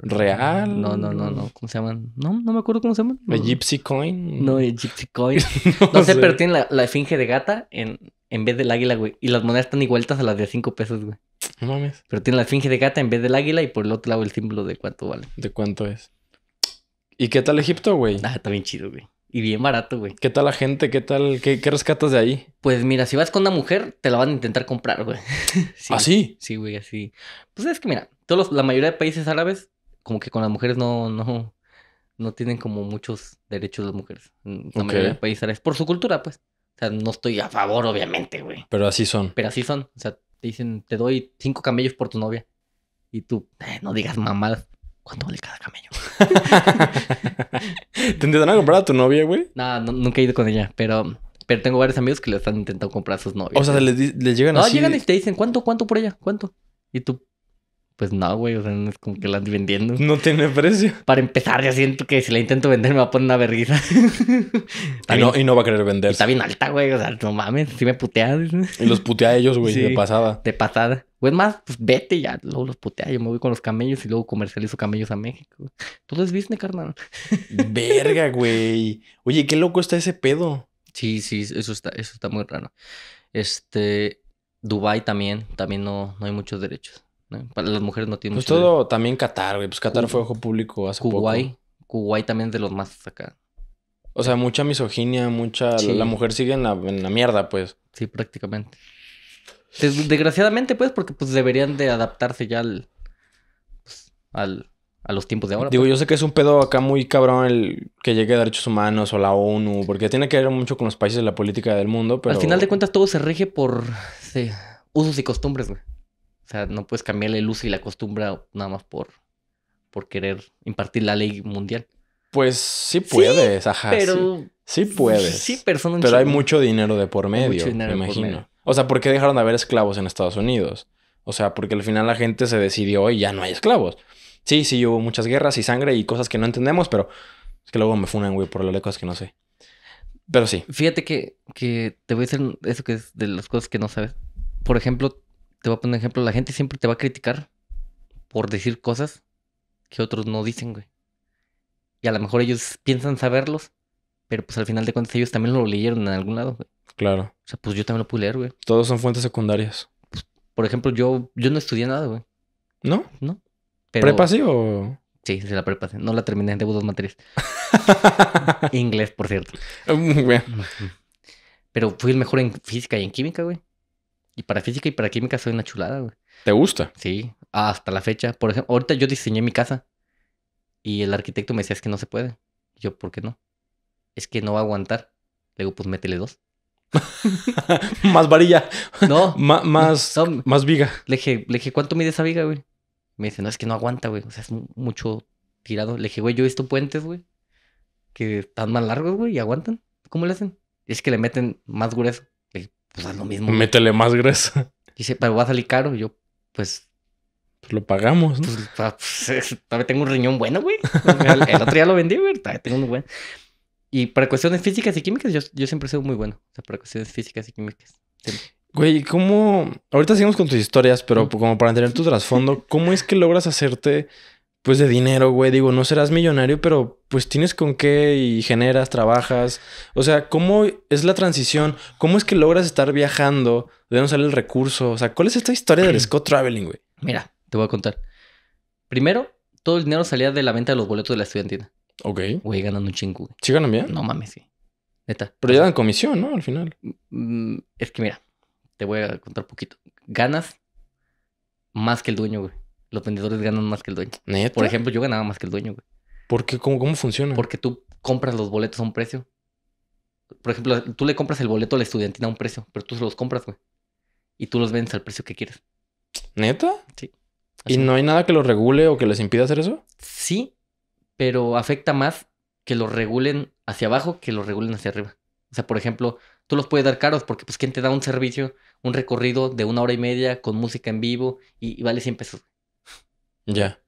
Real. No, no, no, no. ¿Cómo se llaman? No, no me acuerdo cómo se llaman. el Coin. No, Gypsy Coin. no, [laughs] sé, pero tiene la, la esfinge de gata en, en vez del águila, güey. Y las monedas están igualitas a las de 5 pesos, güey. No mames. Pero tiene la esfinge de gata en vez del águila y por el otro lado el símbolo de cuánto vale. ¿De cuánto es? ¿Y qué tal Egipto, güey? Ah, está bien chido, güey. Y bien barato, güey. ¿Qué tal la gente? ¿Qué tal? ¿Qué, rescatas de ahí? Pues mira, si vas con una mujer, te la van a intentar comprar, güey. [laughs] ¿Ah, sí? Sí, güey, así. Pues es que mira, todos la mayoría de países árabes, como que con las mujeres no, no, no tienen como muchos derechos las mujeres. La mayoría de países árabes, por su cultura, pues. O sea, no estoy a favor, obviamente, güey. Pero así son. Pero así son. O sea, te dicen, te doy cinco camellos por tu novia. Y tú, eh, no digas mamadas. ¿Cuánto vale cada camello? [laughs] ¿Te intentaron comprar a tu novia, güey? No, nunca he ido con ella, pero, pero tengo varios amigos que le están intentando comprar a sus novias. O sea, les, les llegan así. No, llegan y te dicen, ¿cuánto, cuánto por ella? ¿Cuánto? Y tú, pues no, güey, o sea, no es como que la ande vendiendo. No tiene precio. Para empezar, ya siento que si la intento vender me va a poner una vergüenza. [laughs] y, no, y, no, va a querer vender. Está bien alta, güey, o sea, no mames, si me putea. y los putea a ellos, güey, de pasada. De pasada. Güey, pues más, pues vete ya, luego los putea, yo me voy con los camellos y luego comercializo camellos a México. Todo es business, carnal. Verga, [laughs] güey. Oye, qué loco está ese pedo. Sí, sí, eso está, eso está muy raro. Este, Dubai también, también no, no hay muchos derechos. Para las mujeres no tienen pues todo, también Qatar, güey. Pues Qatar fue ojo público hace Kuwait, poco. Kuwait también de los más acá. O sea, mucha misoginia, mucha... La mujer sigue en la, mierda, pues. Sí, prácticamente. desgraciadamente, pues, porque pues deberían de adaptarse ya al... Pues, al a los tiempos de ahora. Digo, pues. yo sé que es un pedo acá muy cabrón el que llegue a derechos humanos o la ONU, porque tiene que ver mucho con los países de la política del mundo, pero... Al final de cuentas todo se rige por usos y costumbres, güey. O sea, no puedes cambiarle el uso y la costumbre nada más por, por querer impartir la ley mundial. Pues sí puedes, sí, ajá. Pero... Sí, puedes. Sí, personalmente. Pero hay mucho dinero de por medio, mucho dinero me imagino. O sea, ¿por qué dejaron de haber esclavos en Estados Unidos? O sea, porque al final la gente se decidió y ya no hay esclavos. Sí, sí, hubo muchas guerras y sangre y cosas que no entendemos, pero es que luego me funan, güey, por lo de cosas que no sé. Pero sí. Fíjate que, que te voy a decir eso que es de las cosas que no sabes. Por ejemplo, te voy a poner un ejemplo. La gente siempre te va a criticar por decir cosas que otros no dicen, güey. Y a lo mejor ellos piensan saberlos, pero pues al final de cuentas ellos también lo leyeron en algún lado, Claro. O sea, pues yo también lo pude leer, güey. Todos son fuentes secundarias. Pues, por ejemplo, yo, yo no estudié nada, güey. ¿No? No. Pero... ¿Prepa sí o...? Sí, la prepa. No la terminé, debo dos materias. [laughs] Inglés, por cierto. Mm, pero fui el mejor en física y en química, güey. Y para física y para química soy una chulada, güey. ¿Te gusta? Sí, hasta la fecha. Por ejemplo, ahorita yo diseñé mi casa y el arquitecto me decía, es que no se puede. yo, ¿por qué no? Es que no va a aguantar. Le digo, pues métele dos. [laughs] más varilla. No. [laughs] más, más viga. Le dije, le dije, ¿cuánto mide esa viga, güey? Me dice, no, es que no aguanta, güey. O sea, es mucho tirado. Le dije, güey, yo he visto puentes, güey, que están más largos, güey, y aguantan. ¿Cómo le hacen? Es que le meten más grueso pues haz lo mismo. Métele más grasa. Dice, pero va a salir caro. yo, pues, pues. lo pagamos, ¿no? Pues, ah, pues, [laughs] todavía tengo un riñón bueno, güey. El, otro día lo vendí, güey. tengo uno bueno. Y para cuestiones físicas y químicas, yo, yo siempre he muy bueno. O sea, para cuestiones físicas y químicas. Siempre. Güey, ¿cómo. Ahorita seguimos con tus historias, pero como para entender tu trasfondo, ¿cómo es que logras hacerte pues de dinero, güey. Digo, no serás millonario, pero pues tienes con qué y generas, trabajas. O sea, ¿cómo es la transición? ¿Cómo es que logras estar viajando? ¿De dónde sale el recurso? O sea, ¿cuál es esta historia del [clears throat] Scott Traveling, güey? Mira, te voy a contar. Primero, todo el dinero salía de la venta de los boletos de la estudiantina. Ok. Güey, ganando un chingo, ¿Sí ganan bien? No mames, sí. Neta. Pero ya dan comisión, ¿no? Al final. Mm, es que mira, te voy a contar poquito. Ganas más que el dueño, güey los vendedores ganan más que el dueño. ¿Neta? Por ejemplo, yo ganaba más que el dueño, güey. ¿Por qué? ¿Cómo, funciona? Porque tú compras los boletos a un precio. Por ejemplo, tú le compras el boleto a la estudiantina a un precio, pero tú se los compras, güey. Y tú los vendes al precio que quieres. ¿Neta? Sí. ¿Y no hay nada que los regule o que les impida hacer eso? Sí, pero afecta más que los regulen hacia abajo que los regulen hacia arriba. O sea, por ejemplo, tú los puedes dar caros porque pues quién te da un servicio, un recorrido de una hora y media con música en vivo y, y vale 100 pesos. Ya.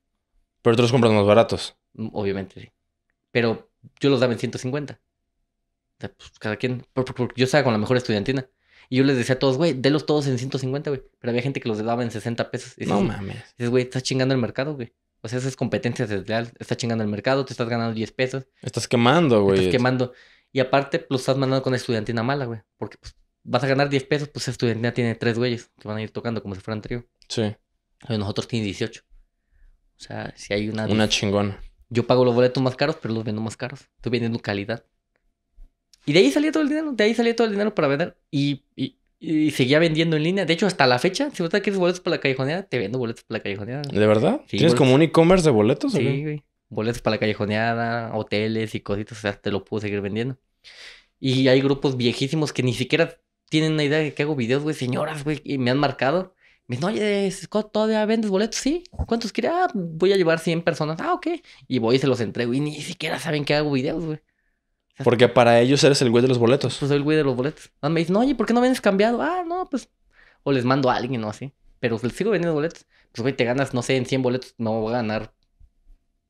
Pero otros los más baratos. Mm, obviamente, sí. Pero yo los daba en 150. O sea, pues, cada quien. yo estaba con la mejor estudiantina. Y yo les decía a todos, güey, délos todos en 150, güey. Pero había gente que los daba en 60 pesos. Y no mames. Dices, güey, estás chingando el mercado, güey. O sea, esas competencias desleal. Estás chingando el mercado, te estás ganando 10 pesos. Estás quemando, güey. Estás quemando. Y aparte, los pues, estás mandando con estudiantina mala, güey. Porque pues, vas a ganar 10 pesos, pues esa estudiantina tiene tres güeyes que van a ir tocando como si fueran trío. Sí. Y nosotros tiene 18. O sea, si hay una... Una chingona. Yo pago los boletos más caros, pero los vendo más caros. Estoy vendiendo calidad. Y de ahí salía todo el dinero, de ahí salía todo el dinero para vender. Y, seguía vendiendo en línea. De hecho, hasta la fecha, si vos quieres boletos para la callejoneada, te vendo boletos para la callejoneada. ¿De verdad? ¿Tienes como un e-commerce de boletos? Sí, güey. Boletos para la callejoneada, hoteles y cositas. O sea, te lo puedo seguir vendiendo. Y hay grupos viejísimos que ni siquiera tienen una idea de que hago videos, güey. Señoras, güey, y me han marcado. Me dicen, oye, Scott, ¿todavía vendes boletos? Sí. ¿Cuántos quieres? Ah, voy a llevar 100 personas. Ah, ok. Y voy y se los entrego. Y ni siquiera saben que hago videos, güey. Porque para ellos eres el güey de los boletos. Pues soy el güey de los boletos. me dicen, oye, ¿por qué no vienes cambiado? Ah, no, pues. O les mando a alguien o así. Pero les sigo vendiendo boletos. Pues, güey, te ganas, no sé, en 100 boletos No voy a ganar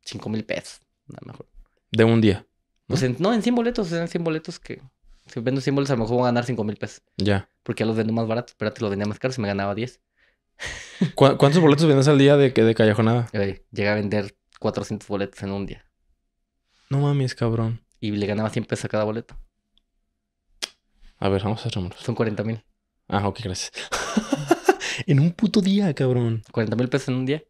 5 mil pesos. A mejor. De un día. ¿no? Pues en, no, en 100 boletos. En 100 boletos que. Si vendo 100 boletos, a lo mejor voy a ganar 5 mil pesos. Ya. Porque ya los vendo más baratos. Pero te los vendía más caros y me ganaba 10. ¿Cuántos boletos vendes al día de, de callejonada? Ey, a vender 400 boletos en un día. No mames, cabrón. Y le ganaba 100 pesos a cada boleto. A ver, vamos a ver Son 40 mil. Ah, ok, gracias. [laughs] en un puto día, cabrón. 40 mil pesos en un día.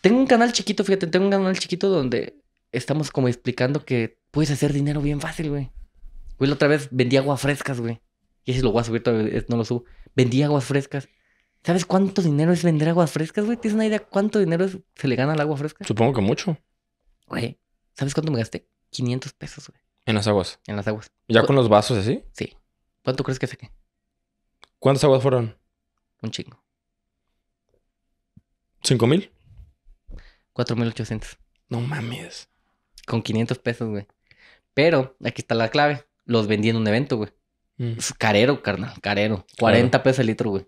Tengo un canal chiquito, fíjate, tengo un canal chiquito donde estamos como explicando que puedes hacer dinero bien fácil, güey. Güey, la otra vez vendí aguas frescas, güey. Y ese lo voy a subir, todavía no lo subo. Vendí aguas frescas. ¿Sabes cuánto dinero es vender aguas frescas, güey? ¿Tienes una idea cuánto dinero se le gana al agua fresca? Supongo que mucho. Güey, ¿sabes cuánto me gasté? 500 pesos, güey. En las aguas. En las aguas. ¿Ya con los vasos así? Sí. ¿Cuánto crees que saqué? ¿Cuántas aguas fueron? Un chingo. ¿Cinco mil? Cuatro mil ochocientos. No mames. Con 500 pesos, güey. Pero, aquí está la clave. Los vendí en un evento, güey. Mm. carero, carnal, carero. 40 pesos el litro, güey.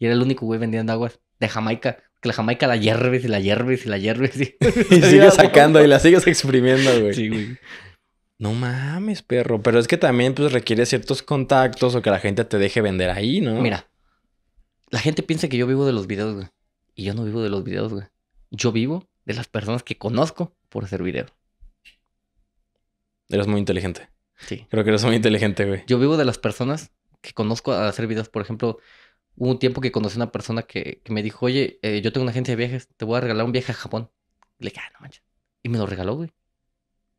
Y era el único güey vendiendo aguas de Jamaica. Que la Jamaica la hierves y la hierves y la hierves. Y, [laughs] y [laughs] sigues sacando y la sigues exprimiendo, güey. Sí, güey. No mames, perro. Pero es que también, pues, requiere ciertos contactos o que la gente te deje vender ahí, ¿no? Mira, la gente piensa que yo vivo de los videos, güey. Y yo no vivo de los videos, güey. Yo vivo de las personas que conozco por hacer videos. Eres muy inteligente. Sí. Creo que eres muy inteligente, güey. Yo vivo de las personas que conozco a hacer videos. Por ejemplo, hubo un tiempo que conocí a una persona que, me dijo, oye, eh, yo tengo una agencia de viajes, te voy a regalar un viaje a Japón. le dije, ah, no manches. Y me lo regaló, güey.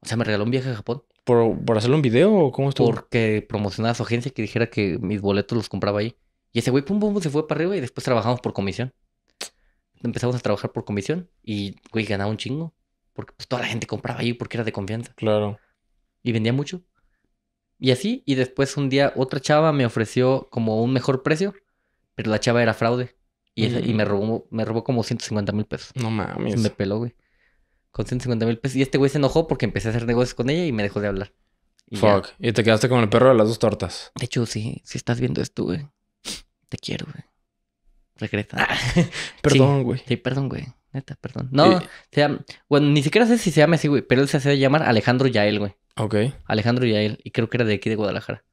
O sea, me regaló un viaje a Japón. ¿Por, por hacerle un video o cómo estuvo? Porque promocionaba su agencia que dijera que mis boletos los compraba ahí. Y ese güey, pum, pum, se fue para arriba y después trabajamos por comisión. Empezamos a trabajar por comisión y, güey, ganaba un chingo. Porque pues, toda la gente compraba ahí porque era de confianza. Claro. Y vendía mucho. Y así, y después un día otra chava me ofreció como un mejor precio pero la chava era fraude. Y, me mm. robó me robó como 150 mil pesos. No mames. Me peló, güey. Con 150 mil pesos. Y este güey se enojó porque empecé a hacer negocios con ella y me dejó de hablar. Fuck. Y te quedaste con el perro de las dos tortas. De hecho, sí. Si estás viendo esto, güey. Te quiero, güey. Regresa. Ah, [laughs] perdón, güey. Sí, perdón, güey. Neta, perdón. No, O sea, bueno, ni siquiera sé si se llama así, güey, pero él se hacía llamar Alejandro Yael, güey. Ok. Alejandro Yael, y creo que era de aquí de Guadalajara.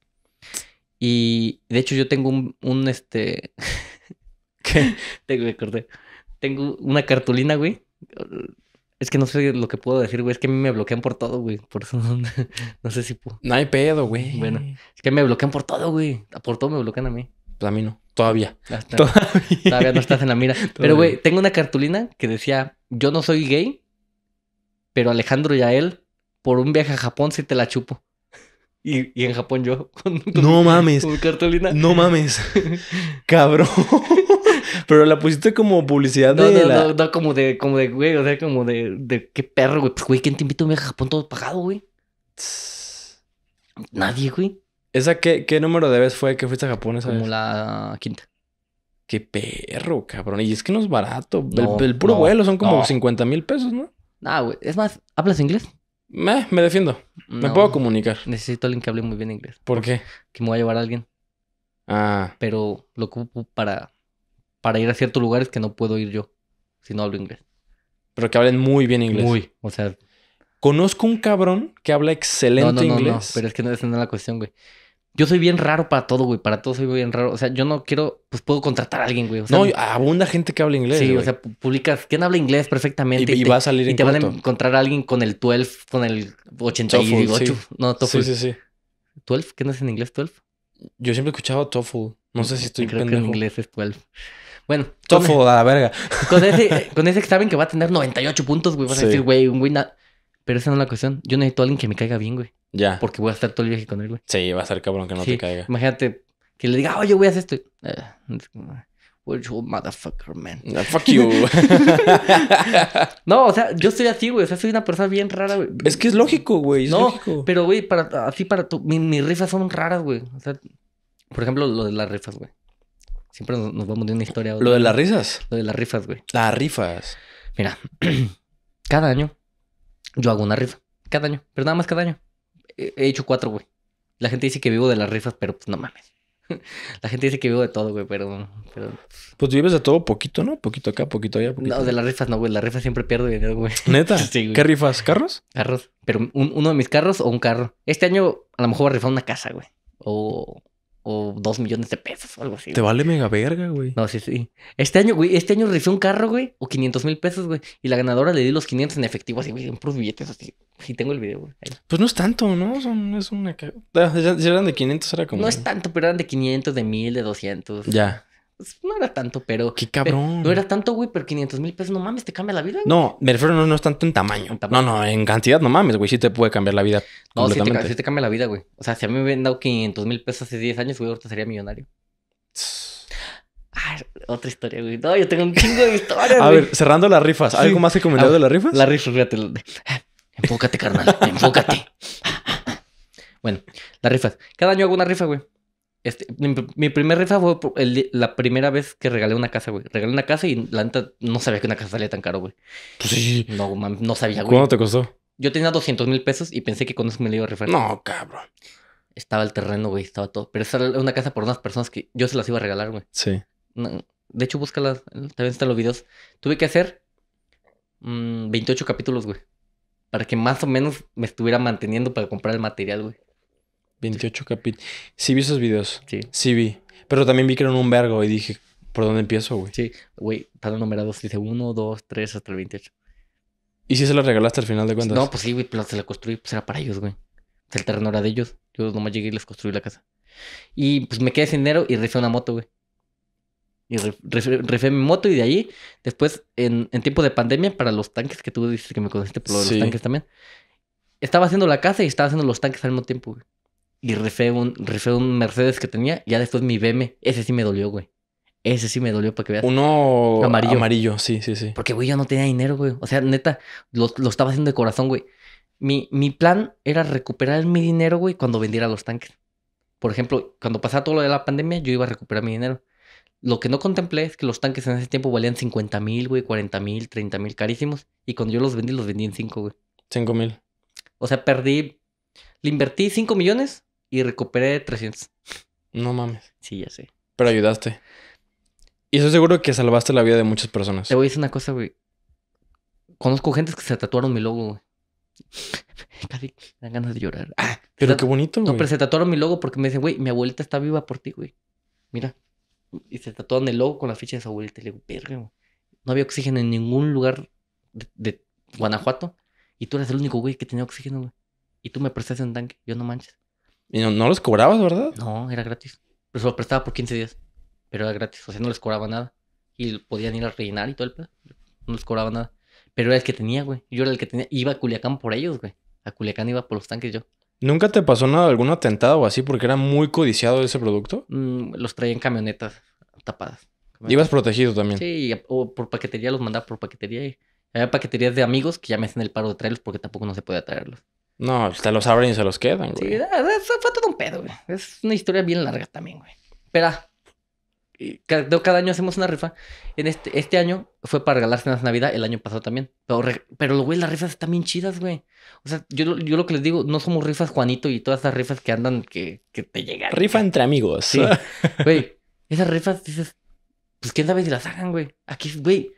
Y de hecho yo tengo un, este... [laughs] que te acordé. Tengo una cartulina, güey. Es que no sé lo que puedo decir, güey. Es que a mí me bloquean por todo, güey. Por eso no, [laughs] sé si puedo. No hay pedo, güey. Bueno, es que me bloquean por todo, güey. Por todo me bloquean a mí. Pues a mí no. Todavía. todavía. todavía. no estás en la mira. [laughs] Pero, güey, tengo una cartulina que decía, yo no soy gay, pero Alejandro Yael, por un viaje a Japón sí te la chupo. Y, en Japón yo [laughs] no mames. No mames. [laughs] Cabrón. Pero la pusiste como publicidad no, de. No, la... no, no, como de, como de, güey, o sea, como de, de qué perro, güey. Pues, güey, ¿quién te invito a a Japón todo pagado, güey? Nadie, güey. ¿Esa qué, qué número de vez fue que fuiste a Japón esa Como la quinta. Qué perro, cabrón. Y es que no es barato. el, puro vuelo son como 50 mil pesos, ¿no? Nah, güey. Es más, ¿hablas inglés? Eh, me defiendo. Me puedo comunicar. Necesito alguien que hable muy bien inglés. ¿Por qué? Que me va a llevar a alguien. Ah. Pero lo ocupo para, para ir a ciertos lugares que no puedo ir yo si no hablo inglés. Pero que hablen muy bien inglés. Muy. O sea. Conozco un cabrón que habla excelente no, no, No, pero es que no, esa no la cuestión, güey. Yo soy bien raro para todo, güey. Para todo soy bien raro. O sea, yo no quiero, pues puedo contratar a alguien, güey. no, abunda gente que habla inglés. Sí, o sea, publicas, ¿quién habla inglés perfectamente? Y, va a salir Y te van a encontrar a alguien con el 12, con el 88. Sí. No, TOEFL. Sí, sí, sí. ¿12? ¿Qué no es en inglés 12? Yo siempre he escuchado TOEFL. No sé si estoy Creo en inglés es 12. Bueno. TOEFL, a la verga. Con ese, con ese examen que va a tener 98 puntos, güey, vas a decir, güey, un güey... Pero esa no es la cuestión. Yo necesito a alguien que me caiga bien, güey. Ya. Porque voy a estar todo el viaje con él, güey. Sí, va a ser cabrón que no te caiga. Imagínate que le diga, oye, voy a hacer esto. Uh, your motherfucker, man. fuck you. [laughs] no, o sea, yo soy así, güey. O sea, soy una persona bien rara, güey. Es que es lógico, güey. no, lógico. pero, güey, para, así para tu... mis rifas son raras, güey. O sea, por ejemplo, lo de las rifas, güey. Siempre nos, vamos de una historia. A otra. ¿Lo de las risas? Lo de las rifas, güey. Las rifas. Mira, [clears throat] cada año yo hago una rifa cada año, pero nada más cada año. He hecho cuatro, güey. La gente dice que vivo de las rifas, pero pues no mames. [laughs] La gente dice que vivo de todo, güey, pero, pero... Pues vives de todo poquito, ¿no? Poquito acá, poquito allá. Poquito. No, de las rifas no, güey. Las rifas siempre pierdo dinero, güey. [laughs] ¿Neta? ¿Qué rifas? ¿Carros? Carros. Pero uno de mis carros o un carro. Este año a lo mejor voy a rifar una casa, güey. O, o dos millones de pesos o algo así. Te vale mega verga, güey. No, sí, sí. Este año, güey, este año recibí un carro, güey, o quinientos mil pesos, güey. Y la ganadora le di los 500 en efectivo, así, güey, en puros billetes, así. Sí, tengo el video, güey. Pues no es tanto, ¿no? Son, es una. Si ah, eran de 500, era como. No es tanto, pero eran de 500, de mil, de doscientos. Ya. Pues, no era tanto, pero. Qué eh, cabrón. no era tanto, güey, pero 500 mil pesos, no mames, te cambia la vida. Güey? No, me refiero, no, no es tanto en tamaño. No, no, en cantidad, no mames, güey, sí te puede cambiar la vida. No, completamente. Sí, te, sí te, cambia la vida, güey. O sea, si a mí me hubieran dado 500 mil pesos hace 10 años, güey, ahorita sería millonario. Ah, otra historia, güey. No, yo tengo un chingo de historias. [laughs] a ver, cerrando las rifas, ¿algo más que comentar ah, de las rifas? Las rifas, fíjate. Enfócate, carnal, enfócate. [laughs] bueno, las rifas. Cada año hago una rifa, güey. Este, mi, primer rifa fue la primera vez que regalé una casa, güey. Regalé una casa y la neta no sabía que una casa salía tan caro, güey. Pues sí. No, mami, no sabía, güey. ¿Cuánto te costó? Yo tenía 200 mil pesos y pensé que con eso me la iba a rifar. No, cabrón. Estaba el terreno, güey, estaba todo. Pero esa era una casa por unas personas que yo se las iba a regalar, güey. Sí. de hecho, búscalas. También están los videos. Tuve que hacer 28 mm, capítulos, güey. Para que más o menos me estuviera manteniendo para comprar el material, güey. 28 capítulos. Sí vi esos videos. Sí. Sí vi. Pero también vi que eran un vergo y dije, ¿por dónde empiezo, güey? Sí, güey, están numerados. Dice 1, 2, 3 hasta el 28. ¿Y si se lo regalaste al final de cuentas? No, pues sí, güey, pero pues, se la construí, pues era para ellos, güey. El terreno era de ellos. Yo nomás llegué y les construí la casa. Y pues me quedé sin dinero y rifé una moto, güey. Y rifé mi moto y de ahí, después, en, tiempo de pandemia, para los tanques que tú dices que me conociste por los tanques también, estaba haciendo la casa y estaba haciendo los tanques al mismo tiempo, güey. Y refé un, un Mercedes que tenía. Ya después mi BM. Ese sí me dolió, güey. Ese sí me dolió para que veas. Uno amarillo. Amarillo, sí, sí, sí. Porque, güey, yo no tenía dinero, güey. O sea, neta, lo, estaba haciendo de corazón, güey. Mi, mi, plan era recuperar mi dinero, güey, cuando vendiera los tanques. Por ejemplo, cuando pasaba todo lo de la pandemia, yo iba a recuperar mi dinero. Lo que no contemplé es que los tanques en ese tiempo valían 50 mil, güey, 40 mil, 30 mil, carísimos. Y cuando yo los vendí, los vendí en 5, güey. 5 mil. O sea, perdí. Le invertí 5 millones y recuperé 300. No mames. Sí, ya sé. Pero ayudaste. Y estoy seguro que salvaste la vida de muchas personas. Te voy a decir una cosa, güey. Conozco gente que se tatuaron mi logo, güey. [laughs] Casi me dan ganas de llorar. Ah, pero qué bonito, güey. No, pero se tatuaron mi logo porque me dicen, güey, mi abuelita está viva por ti, güey. Mira. Y se tatuaron el logo con la ficha de su abuelita. Y le digo, verga, güey. No había oxígeno en ningún lugar de, de Guanajuato. Y tú eres el único, güey, que tenía oxígeno, güey. Y tú me prestaste un tanque. Yo no manches. ¿Y no, los cobrabas, verdad? No, era gratis. Pero se lo prestaba por 15 días. Pero era gratis, o sea, no les cobraba nada. Y podían ir a rellenar y todo el pedo. No les cobraba nada. Pero era el que tenía, güey. Yo era el que tenía. Iba a Culiacán por ellos, güey. A Culiacán iba por los tanques yo. ¿Nunca te pasó nada, algún atentado o así porque era muy codiciado ese producto? Mm, los traía en camionetas tapadas. Ibas protegido también. Sí, o por paquetería los mandaba por paquetería. había paqueterías de amigos que ya me hacen el paro de traerlos porque tampoco no se podía traerlos. No, hasta los abren y se los quedan, güey. Sí, ah, ah, fue todo un pedo, güey. Es una historia bien larga también, güey. Pero cada, año hacemos una rifa. En este, este año fue para regalarse las Navidad, el año pasado también. Pero, pero güey, las rifas están bien chidas, güey. O sea, yo, yo lo que les digo, no somos rifas Juanito y todas esas rifas que andan que, que te llegan. Rifa entre amigos. Sí. [laughs] güey, esas rifas dices, pues quién sabe si las hagan, güey. Aquí, güey,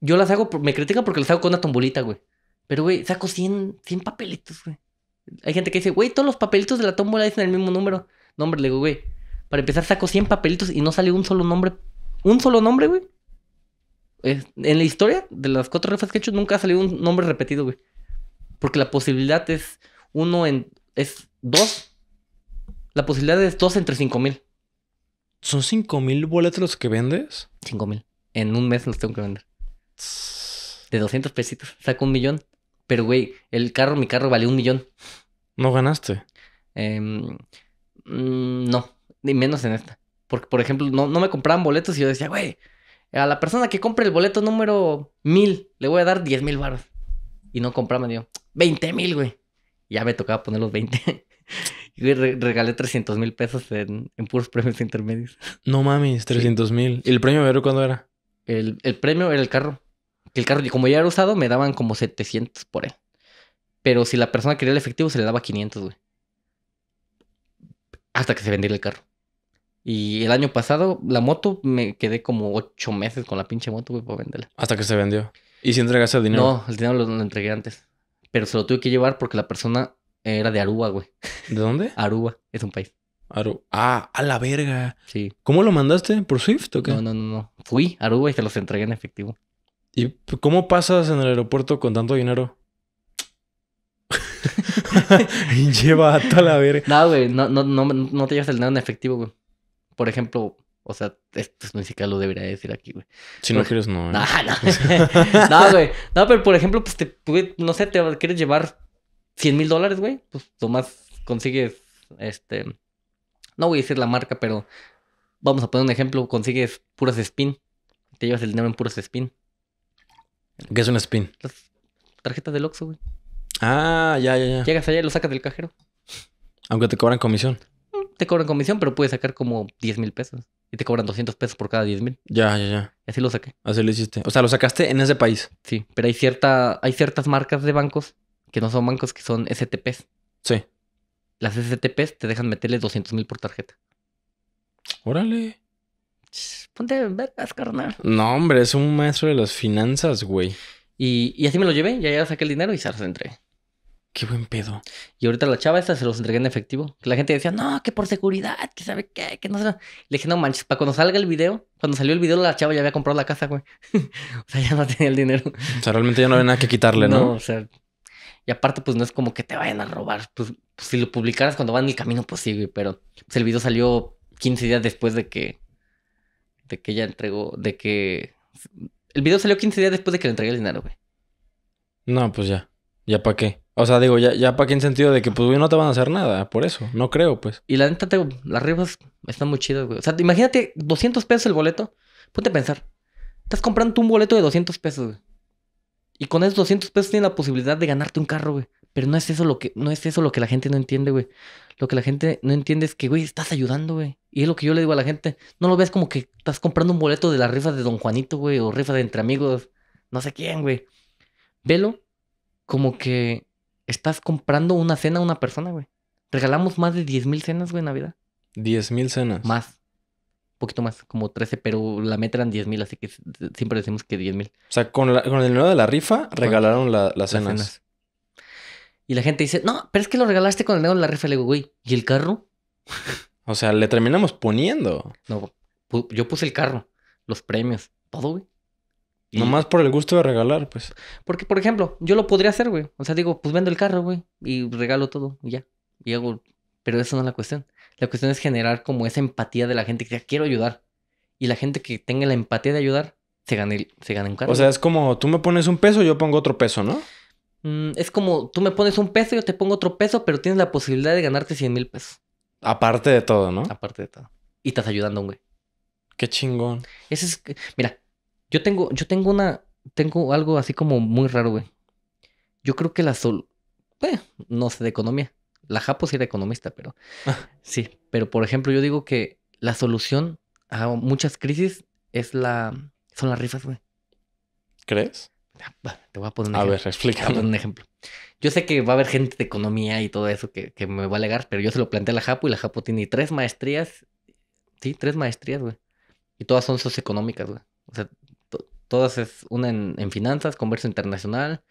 yo las hago, me critican porque las hago con una tombolita, güey. Pero, güey, saco 100, 100 papelitos, güey. Hay gente que dice, güey, todos los papelitos de la tómbola dicen el mismo número. No, hombre, le digo, güey. Para empezar, saco 100 papelitos y no sale un solo nombre. Un solo nombre, güey. En la historia de las cuatro rifas que he hecho, nunca ha salido un nombre repetido, güey. Porque la posibilidad es uno en. es dos. La posibilidad es dos entre cinco mil. ¿Son cinco mil boletos los que vendes? Cinco mil. En un mes los tengo que vender. De 200 pesitos. Saco un millón. Pero, güey, el carro, mi carro valió un millón. ¿No ganaste? Em, mm, no, ni menos en esta. Porque, por ejemplo, no, me compraban boletos y yo decía, güey, a la persona que compre el boleto número mil, le voy a dar diez mil baros. Y no compraban, yo, veinte mil, güey. Ya me tocaba poner los 20. [laughs] y regalé trescientos mil pesos en, en, puros premios intermedios. No mames, trescientos mil. ¿Y el premio de cuándo era? el premio era el carro el carro, como ya era usado, me daban como 700 por él. Pero si la persona quería el efectivo, se le daba 500, güey. Hasta que se vendiera el carro. Y el año pasado, la moto, me quedé como 8 meses con la pinche moto, güey, para venderla. Hasta que se vendió. ¿Y si entregaste el dinero? No, el dinero lo, entregué antes. Pero se lo tuve que llevar porque la persona era de Aruba, güey. ¿De dónde? [laughs] Aruba, es un país. Aru ah, a la verga. Sí. ¿Cómo lo mandaste? ¿Por Swift o qué? No, no, no, no. Fui a Aruba y se los entregué en efectivo. ¿Y cómo pasas en el aeropuerto con tanto dinero? [laughs] [laughs] Lleva a toda la verga. No, güey, no, no, no, te llevas el dinero en efectivo, güey. Por ejemplo, o sea, esto ni siquiera lo debería decir aquí, güey. Si no quieres, no, ¿eh? [laughs] No, güey. No, pero por ejemplo, pues te, no sé, te quieres llevar 100 mil dólares, güey. Pues nomás consigues, este. No voy a decir la marca, pero vamos a poner un ejemplo. Consigues puras spin. Te llevas el dinero en puras spin. ¿Qué es un spin? Las tarjetas de Oxxo, güey. Ah, ya, ya, ya. Llegas allá y lo sacas del cajero. Aunque te cobran comisión. Mm, te cobran comisión, pero puedes sacar como 10 mil pesos. Y te cobran 200 pesos por cada 10 mil. Ya, ya, ya. así lo saqué. Así lo hiciste. O sea, lo sacaste en ese país. Sí, pero hay, cierta, hay ciertas marcas de bancos que no son bancos, que son STPs. Sí. Las STPs te dejan meterle 200 mil por tarjeta. Órale ponte en vergas, carnal. No, hombre, es un maestro de las finanzas, güey. Y, así me lo llevé, ya, ya saqué el dinero y se los entregué. Qué buen pedo. Y ahorita la chava esta se los entregué en efectivo. Que la gente decía, no, que por seguridad, que sabe qué, que no sé Le dije, no manches, para cuando salga el video, cuando salió el video la chava ya había comprado la casa, güey. [laughs] o sea, ya no tenía el dinero. O sea, realmente ya no había nada que quitarle, ¿no? o sea... Y aparte, pues no es como que te vayan a robar. Pues, pues si lo publicaras cuando van el camino, pues sí, güey. Pero pues, el video salió 15 días después de que de que ya entregó, de que... El video salió 15 días después de que le entregué el dinero, güey. No, pues ya. ¿Ya para qué? O sea, digo, ya, ya para qué en sentido de que, pues, güey, no te van a hacer nada, por eso. No creo, pues. Y la neta, te, las rifas están muy chidas, güey. O sea, imagínate 200 pesos el boleto. Ponte a pensar. Estás comprando un boleto de 200 pesos, güey. Y con esos 200 pesos tienes la posibilidad de ganarte un carro, güey. Pero no es eso lo que, no es eso lo que la gente no entiende, güey. Lo que la gente no entiende es que, güey, estás ayudando, güey. Y es lo que yo le digo a la gente. No lo ves como que estás comprando un boleto de la rifa de Don Juanito, güey, o rifa de entre amigos, no sé quién, güey. Velo como que estás comprando una cena a una persona, güey. Regalamos más de 10 mil cenas, güey, en Navidad. 10 mil cenas. Más. Un poquito más, como 13, pero la meta eran 10.000. mil, así que siempre decimos que 10.000. mil. O sea, con, con el dinero de la rifa regalaron la, las las cenas. Y la gente dice, no, pero es que lo regalaste con el dedo en la rifa. Le digo, güey, ¿y el carro? [laughs] O sea, le terminamos poniendo. No, yo puse el carro, los premios, todo, güey. Nomás por el gusto de regalar, pues. Porque, por ejemplo, yo lo podría hacer, güey. O sea, digo, pues vendo el carro, güey. Y regalo todo, y ya. Y hago... Pero eso no es la cuestión. La cuestión es generar como esa empatía de la gente que diga, quiero ayudar. Y la gente que tenga la empatía de ayudar, se gana, se un carro. O sea, es como, tú me pones un peso, yo pongo otro peso, ¿no? Mm, es como tú me pones un peso, yo te pongo otro peso, pero tienes la posibilidad de ganarte 100 mil pesos. Aparte de todo, ¿no? Aparte de todo. Y estás ayudando a un güey. Qué chingón. Ese es. Mira, yo tengo, yo tengo una. Tengo algo así como muy raro, güey. Yo creo que la sol. Eh, no sé de economía. La Japo sí era economista, pero. [laughs] sí. Pero por ejemplo, yo digo que la solución a muchas crisis es la. son las rifas, güey. ¿Crees? Ah, te voy a poner un a ejemplo. ver, un ejemplo. Yo sé que va a haber gente de economía y todo eso que, me va a alegar, pero yo se lo planteé a la Japo y la Japo tiene tres maestrías. Sí, tres maestrías, güey. Y todas son socioeconómicas, güey. O sea, todas es una en, finanzas, comercio internacional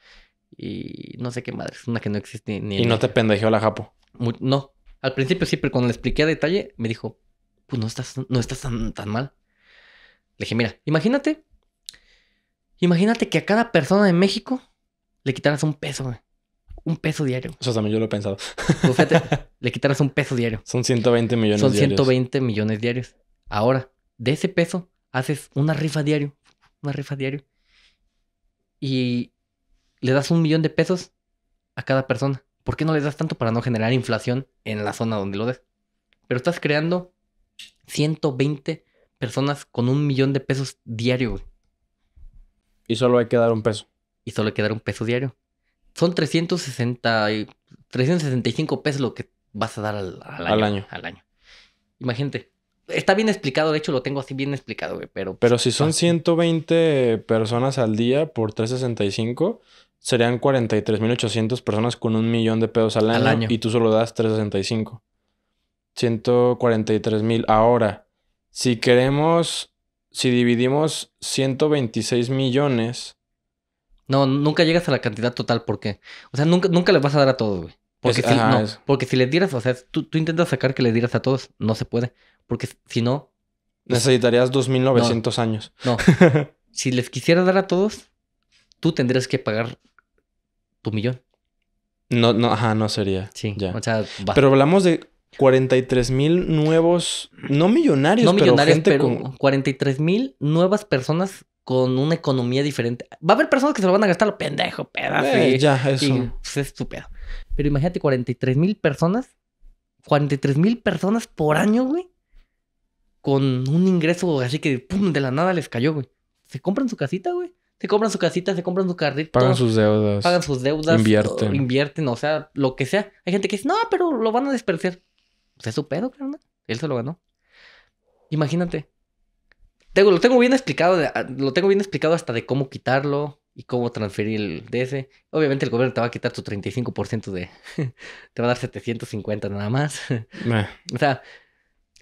y no sé qué madre. Es una que no existe ni. ¿Y no te pendejeó la Japo? no. Al principio sí, pero cuando le expliqué a detalle, me dijo, pues no estás, no estás tan mal. Le dije, mira, imagínate Imagínate que a cada persona de México le quitaras un peso, Un peso diario. Eso también yo lo he pensado. [laughs] le quitaras un peso diario. Son 120 millones diarios. Son 120 millones diarios. Ahora, de ese peso, haces una rifa diario. Una rifa diario. Y le das un millón de pesos a cada persona. ¿Por qué no le das tanto para no generar inflación en la zona donde lo des? Pero estás creando 120 personas con un millón de pesos diario, güey. Y solo hay que dar un peso. Y solo hay que dar un peso diario. Son 360, 365 pesos lo que vas a dar al, año, al año, Imagínate. Está bien explicado, de hecho lo tengo así bien explicado, pero... Pero si son 120 personas al día por 365, serían 43.800 personas con un millón de pesos al año, al año. y tú solo das 365. 143.000. Ahora, si queremos si dividimos 126 millones. No, nunca llegas a la cantidad total porque. O sea, nunca, nunca le vas a dar a todos, güey. Porque, si, no, porque si le dieras, o sea, tú, intentas sacar que le dieras a todos, no se puede. Porque si no. Necesitarías 2.900 años. No. [laughs] si les quisiera dar a todos, tú tendrías que pagar tu millón. No, no, ajá, no sería. Sí, ya. O sea, Pero hablamos de 43 mil nuevos, no millonarios, pero, gente 43 mil nuevas personas con una economía diferente. Va a haber personas que se lo van a gastar lo pendejo, pedazo. Eh, ya, eso. Pues, es estúpido. Pero imagínate 43 mil personas, 43 mil personas por año, güey, con un ingreso así que de la nada les cayó, güey. Se compran su casita, güey. Se compran su casita, se compran su carrito. Pagan sus deudas. Pagan sus deudas. Invierten. invierten, o sea, lo que sea. Hay gente que dice, no, pero lo van a desperdiciar sea, pues, es su pedo, carnal. Él se lo ganó. Imagínate. Tengo, lo tengo bien explicado, ah, lo tengo bien explicado hasta de cómo quitarlo y cómo transferir el DS. Obviamente el gobierno te va a quitar tu 35% de... [laughs] te va a dar 750 nada más. [laughs] O sea,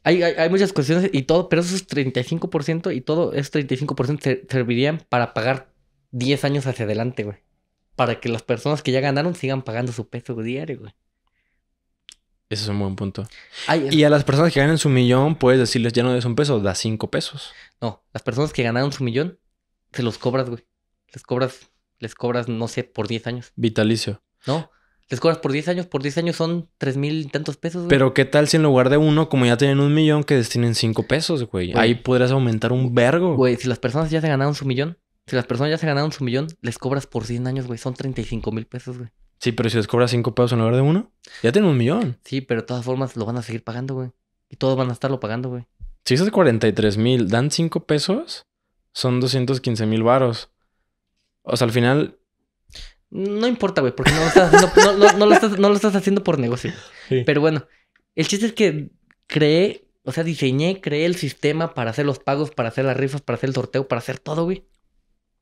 hay, muchas cuestiones y todo, pero esos 35% y todo esos 35% servirían para pagar 10 años hacia adelante, güey. Para que las personas que ya ganaron sigan pagando su peso diario, güey. Ese es un buen punto. y a las personas que ganan su millón, puedes decirles, ya no des un peso, da cinco pesos. No, las personas que ganaron su millón, se los cobras, güey. Les cobras, les cobras, no sé, por diez años. Vitalicio. No, les cobras por diez años, por diez años son tres mil tantos pesos, güey. Pero qué tal si en lugar de uno, como ya tienen un millón, que destinen cinco pesos, güey. Ahí podrías aumentar un vergo. Güey, si las personas ya se ganaron su millón, si las personas ya se ganaron su millón, les cobras por 100 años, güey. Son 35 mil pesos, güey. Sí, pero si les cobras cinco pesos en lugar de uno, ya tienen un millón. Sí, pero de todas formas lo van a seguir pagando, güey. Y todos van a estarlo pagando, güey. Si es de 43 mil, dan cinco pesos, son 215 mil varos. O sea, al final... No importa, güey, porque no lo estás haciendo, no, lo estás haciendo por negocio. Pero bueno, el chiste es que creé, o sea, diseñé, creé el sistema para hacer los pagos, para hacer las rifas, para hacer el sorteo, para hacer todo, güey.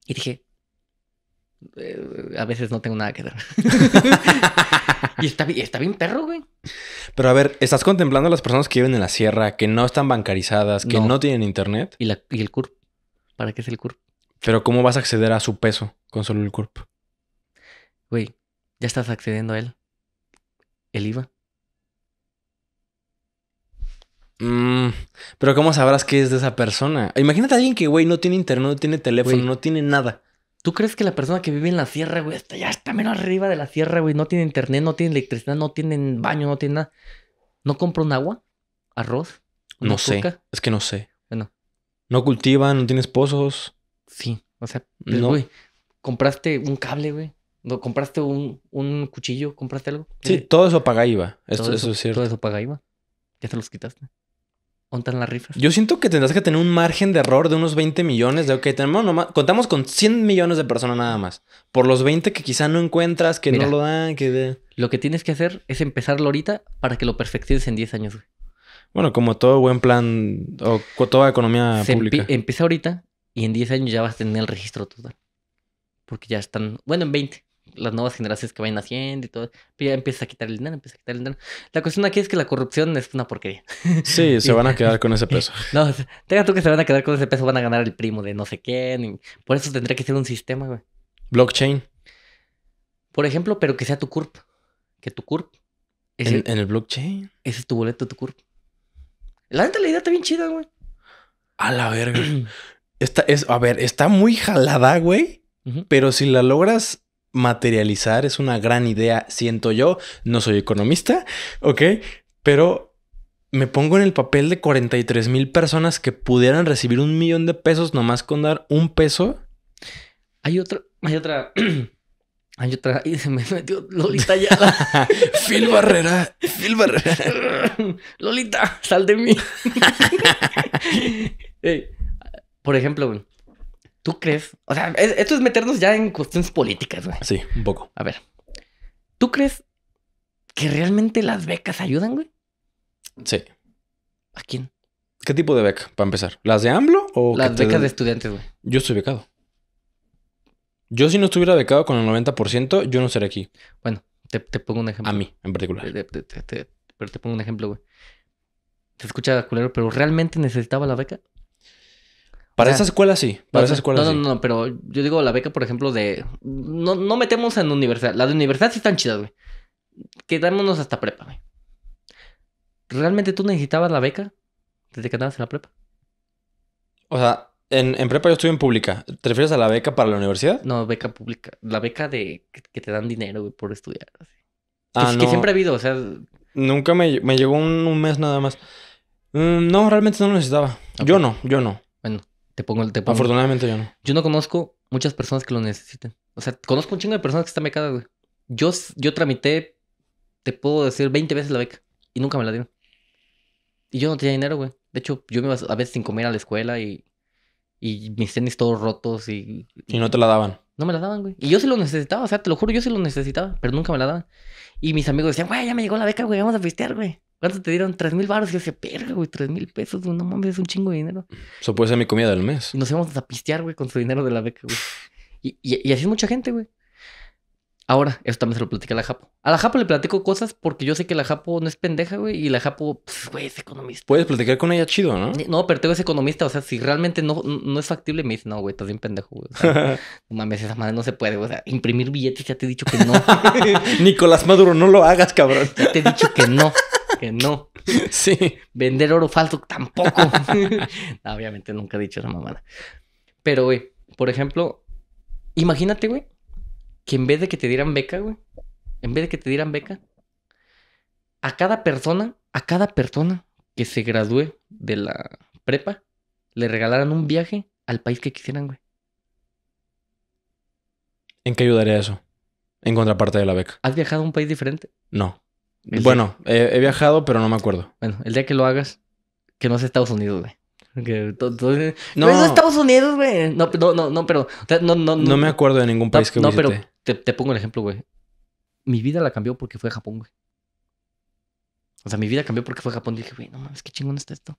Y dije, eh, a veces no tengo nada que dar. [laughs] y está, está bien perro, güey. Pero a ver, ¿estás contemplando a las personas que viven en la sierra, que no están bancarizadas, que no, tienen internet? ¿Y, la, ¿Y el CURP? ¿Para qué es el CURP? Pero ¿cómo vas a acceder a su peso con solo el CURP? Güey, ya estás accediendo a él. El IVA. Mm, pero ¿cómo sabrás qué es de esa persona? Imagínate a alguien que, güey, no tiene internet, no tiene teléfono, no tiene nada. ¿Tú crees que la persona que vive en la sierra, güey, está ya está menos arriba de la sierra, güey? No tiene internet, no tiene electricidad, no tiene baño, no tiene nada. ¿No compra un agua? ¿Arroz? No Es que no sé. Bueno. No cultiva, no tiene pozos. Sí. O sea, pues, no. güey, compraste un cable, güey. ¿No? compraste un, un, cuchillo, compraste algo. Sí, todo eso paga IVA. eso, es cierto. Todo eso paga IVA. Ya se los quitaste. ¿Ontan las rifas. Yo siento que tendrás que tener un margen de error de unos 20 millones de, ok, tenemos contamos con 100 millones de personas nada más. Por los 20 que quizá no encuentras, que no lo dan, que... Lo que tienes que hacer es empezarlo ahorita para que lo perfecciones en 10 años, Bueno, como todo buen plan o toda economía pública. Empieza ahorita y en 10 años ya vas a tener el registro total. Porque ya están, bueno, en 20 las nuevas generaciones que vayan haciendo y todo. Pues, ya empieza a quitar el dinero, empieza a quitar el dinero. La cuestión aquí es que la corrupción es una porquería. Sí, [laughs] se van a [laughs] quedar con ese peso. [laughs] no, tenga tú que se van a quedar con ese peso, van a ganar el primo de no sé quién. por eso tendría que ser un sistema, güey. Blockchain. Por ejemplo, pero que sea tu CURP. Que tu CURP. ¿En, el blockchain? Ese es tu boleto, tu CURP. La neta, la idea está bien chida, güey. A la verga. [clears throat] Esta es, a ver, está muy jalada, güey. Pero si la logras materializar. Es una gran idea, siento yo. No soy economista, ¿ok? Pero me pongo en el papel de 43 mil personas que pudieran recibir un millón de pesos nomás con dar un peso. Hay otra, hay otra, [clears throat] hay otra, y se me metió Lolita ya. [laughs] Phil Barrera, Phil Barrera. Lolita, sal de mí. [laughs] por ejemplo, ¿Tú crees? O sea, esto es meternos ya en cuestiones políticas, güey. Sí, un poco. A ver. ¿Tú crees que realmente las becas ayudan, güey? Sí. ¿A quién? ¿Qué tipo de beca, para empezar? ¿Las de AMLO o...? Las becas de estudiantes, güey. Yo estoy becado. Yo si no estuviera becado con el 90%, yo no estaría aquí. Bueno, te, pongo un ejemplo. A mí, en particular. pero te pongo un ejemplo, güey. Se escucha culero, pero ¿realmente necesitaba la beca? Para esa escuela sí, para esa escuela no, no, No, no, pero yo digo la beca, por ejemplo, de... No, no metemos en universidad. La de universidad sí están chidas, güey. Quedémonos hasta prepa, güey. ¿Realmente tú necesitabas la beca desde que andabas en la prepa? O sea, en, prepa yo estuve en pública. ¿Te refieres a la beca para la universidad? No, beca pública. La beca de que, te dan dinero, güey, por estudiar. Ah, que, no. que, siempre ha habido, o sea... Nunca me, llegó un, mes nada más. Mm, no, realmente no lo necesitaba. Yo no, yo no. Te pongo el. Te Afortunadamente yo no. Yo no conozco muchas personas que lo necesiten. O sea, conozco un chingo de personas que están becadas, güey. Yo, yo tramité, te puedo decir, 20 veces la beca y nunca me la dieron. Y yo no tenía dinero, güey. De hecho, yo me iba a veces sin comer a la escuela y, y mis tenis todos rotos y... Y no te la daban. No me la daban, güey. Y yo sí lo necesitaba, o sea, te lo juro, yo sí lo necesitaba, pero nunca me la daban. Y mis amigos decían, güey, ya me llegó la beca, güey, vamos a festejar güey. ¿Cuánto te dieron? Tres mil baros. Y yo decía, perra, güey, tres mil pesos, güey, no mames, es un chingo de dinero. Eso puede ser mi comida del mes. nos íbamos a pistear, güey, con su dinero de la beca, güey. Y, así es mucha gente, güey. Ahora, eso también se lo platica a la Japo. A la Japo le platico cosas porque yo sé que la Japo no es pendeja, güey. Y la Japo, pues, güey, es economista. Puedes platicar con ella chido, ¿no? No, pero tengo es economista. O sea, si realmente no, no es factible, me dice, no, güey, estás bien pendejo, güey. [laughs] no mames, esa madre no se puede, güey. O sea, imprimir billetes ya te he dicho que no. [laughs] Nicolás Maduro, no lo hagas, cabrón. ya te he dicho que no que no. [laughs] Sí. Vender oro falso tampoco. [laughs] obviamente nunca he dicho esa mamada. Pero, güey, por ejemplo, imagínate, güey, que en vez de que te dieran beca, güey, en vez de que te dieran beca, a cada persona, a cada persona que se gradúe de la prepa, le regalaran un viaje al país que quisieran, güey. ¿En qué ayudaría eso? En contraparte de la beca. ¿Has viajado a un país diferente? No. Bueno, he viajado, pero no me acuerdo. Bueno, el día que lo hagas, que no sea Estados Unidos, güey. No, es Estados Unidos, güey. No, no, no, pero. No, no, no, me acuerdo de ningún país que No, pero te, pongo el ejemplo, güey. Mi vida la cambió porque fue a Japón, güey. O sea, mi vida cambió porque fue a Japón. Y dije, güey, no mames, qué chingón está esto.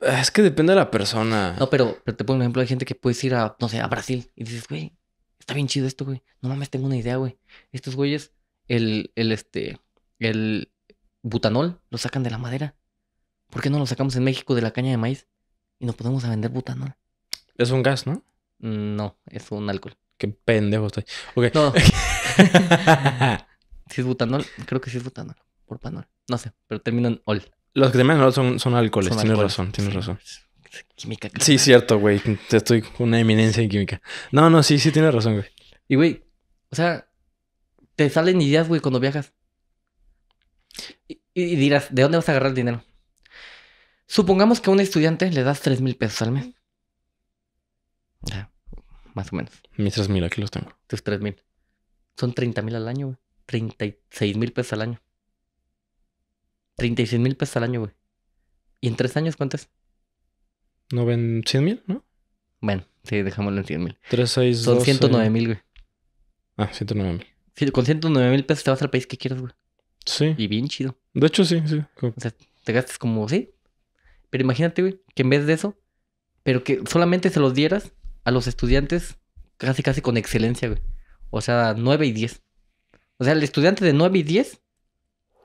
Ah, es que depende de la persona. No, pero, pero te pongo un ejemplo. de gente que puedes ir a, no sé, a Brasil y dices, güey, está bien chido esto, güey. No mames, tengo una idea, güey. Estos güeyes, el, el, este, el butanol lo sacan de la madera. ¿Por qué no lo sacamos en México de la caña de maíz? Y nos podemos a vender butanol. Es un gas, ¿no? No, es un alcohol. Qué pendejo estoy. No. [laughs] si es butanol, creo que sí es butanol. Por panol. No sé, pero terminan ol. Los que terminan ol son, son alcoholes. tienes razón, tienes razón. Química. Sí, cierto, güey. Estoy con una eminencia en química. No, no, sí, sí tienes razón, güey. Y, güey, o sea, te salen ideas, güey, cuando viajas. Y, dirás, ¿de dónde vas a agarrar el dinero? Supongamos que a un estudiante le das 3 mil pesos al mes. más o menos. Mis 3 mil, aquí los tengo. Tus 3 mil. Son 30 mil al año, güey. 36 mil pesos al año. 36 mil pesos al año, güey. ¿Y en 3 años cuánto es? ¿No ven 100 mil, no? Bueno, sí, dejámoslo en 100 mil. 3, 6, Son 109 mil, güey. Ah, 109 mil. con 109 mil pesos te vas al país que quieras, güey. Sí. Y bien chido. De hecho, sí, sí. O sea, te gastas como, sí. Pero imagínate, güey, que en vez de eso, pero que solamente se los dieras a los estudiantes casi, casi con excelencia, güey. O sea, 9 y 10. O sea, el estudiante de 9 y 10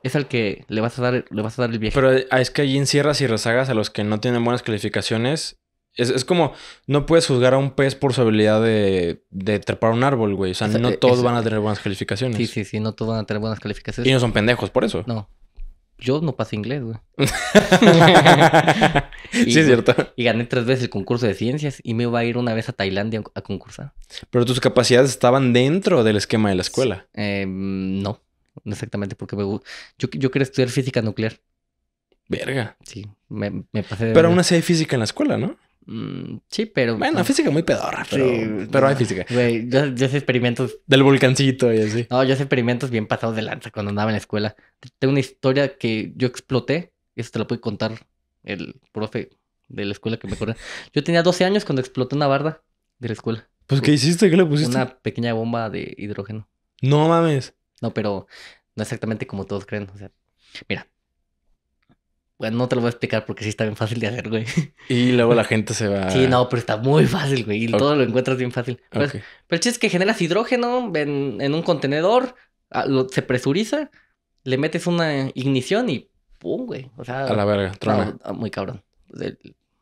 es al que le vas a dar, le vas a dar el viaje. Pero eh, es que allí encierras y rezagas a los que no tienen buenas calificaciones es, como, no puedes juzgar a un pez por su habilidad de, de trepar un árbol, güey. O sea, no eh, todos van a tener buenas calificaciones. Sí, sí, sí, no todos van a tener buenas calificaciones. Y no son pendejos por eso. No. Yo no pasé inglés, güey. [laughs] [laughs] sí, es cierto. Y gané tres veces el concurso de ciencias y me iba a ir una vez a Tailandia a concursar. Pero tus capacidades estaban dentro del esquema de la escuela. Em, no, exactamente, porque me, yo, yo quería estudiar física nuclear. Verga. Sí, me, me pasé de... Pero aún así hay física en la escuela, ¿no? Mm, sí, pero. Bueno, física muy pedorra, pero, hay física. Güey, yo, yo hice experimentos. Del volcancito y así. No, yo hice experimentos bien pasados de lanza cuando andaba en la escuela. Tengo una historia que yo exploté. Eso te lo puede contar el profe de la escuela que me acuerda. Yo tenía 12 años cuando exploté una barda de la escuela. Pues, ¿qué hiciste? ¿Qué le pusiste? Una pequeña bomba de hidrógeno. No mames. No, pero no exactamente como todos creen. O sea, mira, bueno, no te lo voy a explicar porque sí está bien fácil de hacer, güey. Y luego la gente se va. [laughs] Sí, no, pero está muy fácil, güey. Y todo lo encuentras bien fácil. Pero, el chiste es que generas hidrógeno en, un contenedor, se presuriza, le metes una ignición y ¡pum, güey! O sea. A la verga, ah, muy cabrón.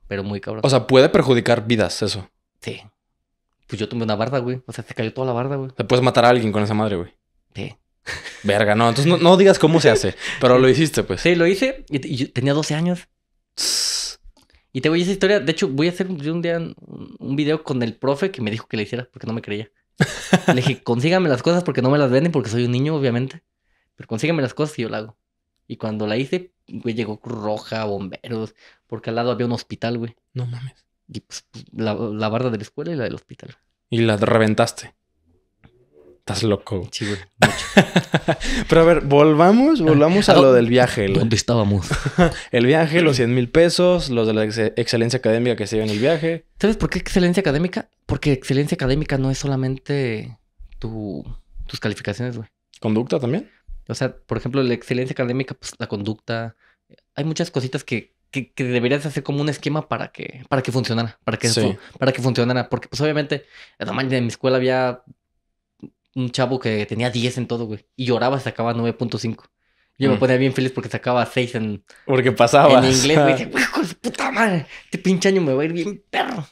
Pero muy cabrón. O sea, puede perjudicar vidas eso. Sí. Pues yo tomé una barda, güey. O sea, se cayó toda la barda, güey. Te puedes matar a alguien con esa madre, güey. Sí. Verga, no, entonces no, digas cómo se hace, pero lo hiciste, pues. Sí, lo hice y, tenía 12 años. Y te voy a esa historia. De hecho, voy a hacer un día un video con el profe que me dijo que le hiciera porque no me creía. [laughs] Le dije, consígame las cosas porque no me las venden porque soy un niño, obviamente. Pero consígame las cosas y yo la hago. Y cuando la hice, güey, llegó Roja, bomberos, porque al lado había un hospital, güey. No mames. Y pues la, la barda de la escuela y la del hospital. Y la reventaste. Estás loco. [laughs] Pero a ver, volvamos, volvamos a, lo ah, del viaje. ¿Dónde estábamos? [laughs] el viaje, los 100 mil pesos, los de la excelencia académica que se en el viaje. ¿Sabes por qué excelencia académica? Porque excelencia académica no es solamente tu, tus calificaciones, güey. ¿Conducta también? O sea, por ejemplo, la excelencia académica, pues la conducta. Hay muchas cositas que, deberías hacer como un esquema para que, para que funcionara. Para que, para que funcionara. Porque, pues obviamente, en de mi escuela había un chavo que tenía 10 en todo, güey. Y lloraba, sacaba 9.5. Yo me mm. ponía bien feliz porque sacaba 6 en. Porque pasaba. En inglés, güey. [laughs] Dice, güey, puta madre. Este pinche año me va a ir bien perro.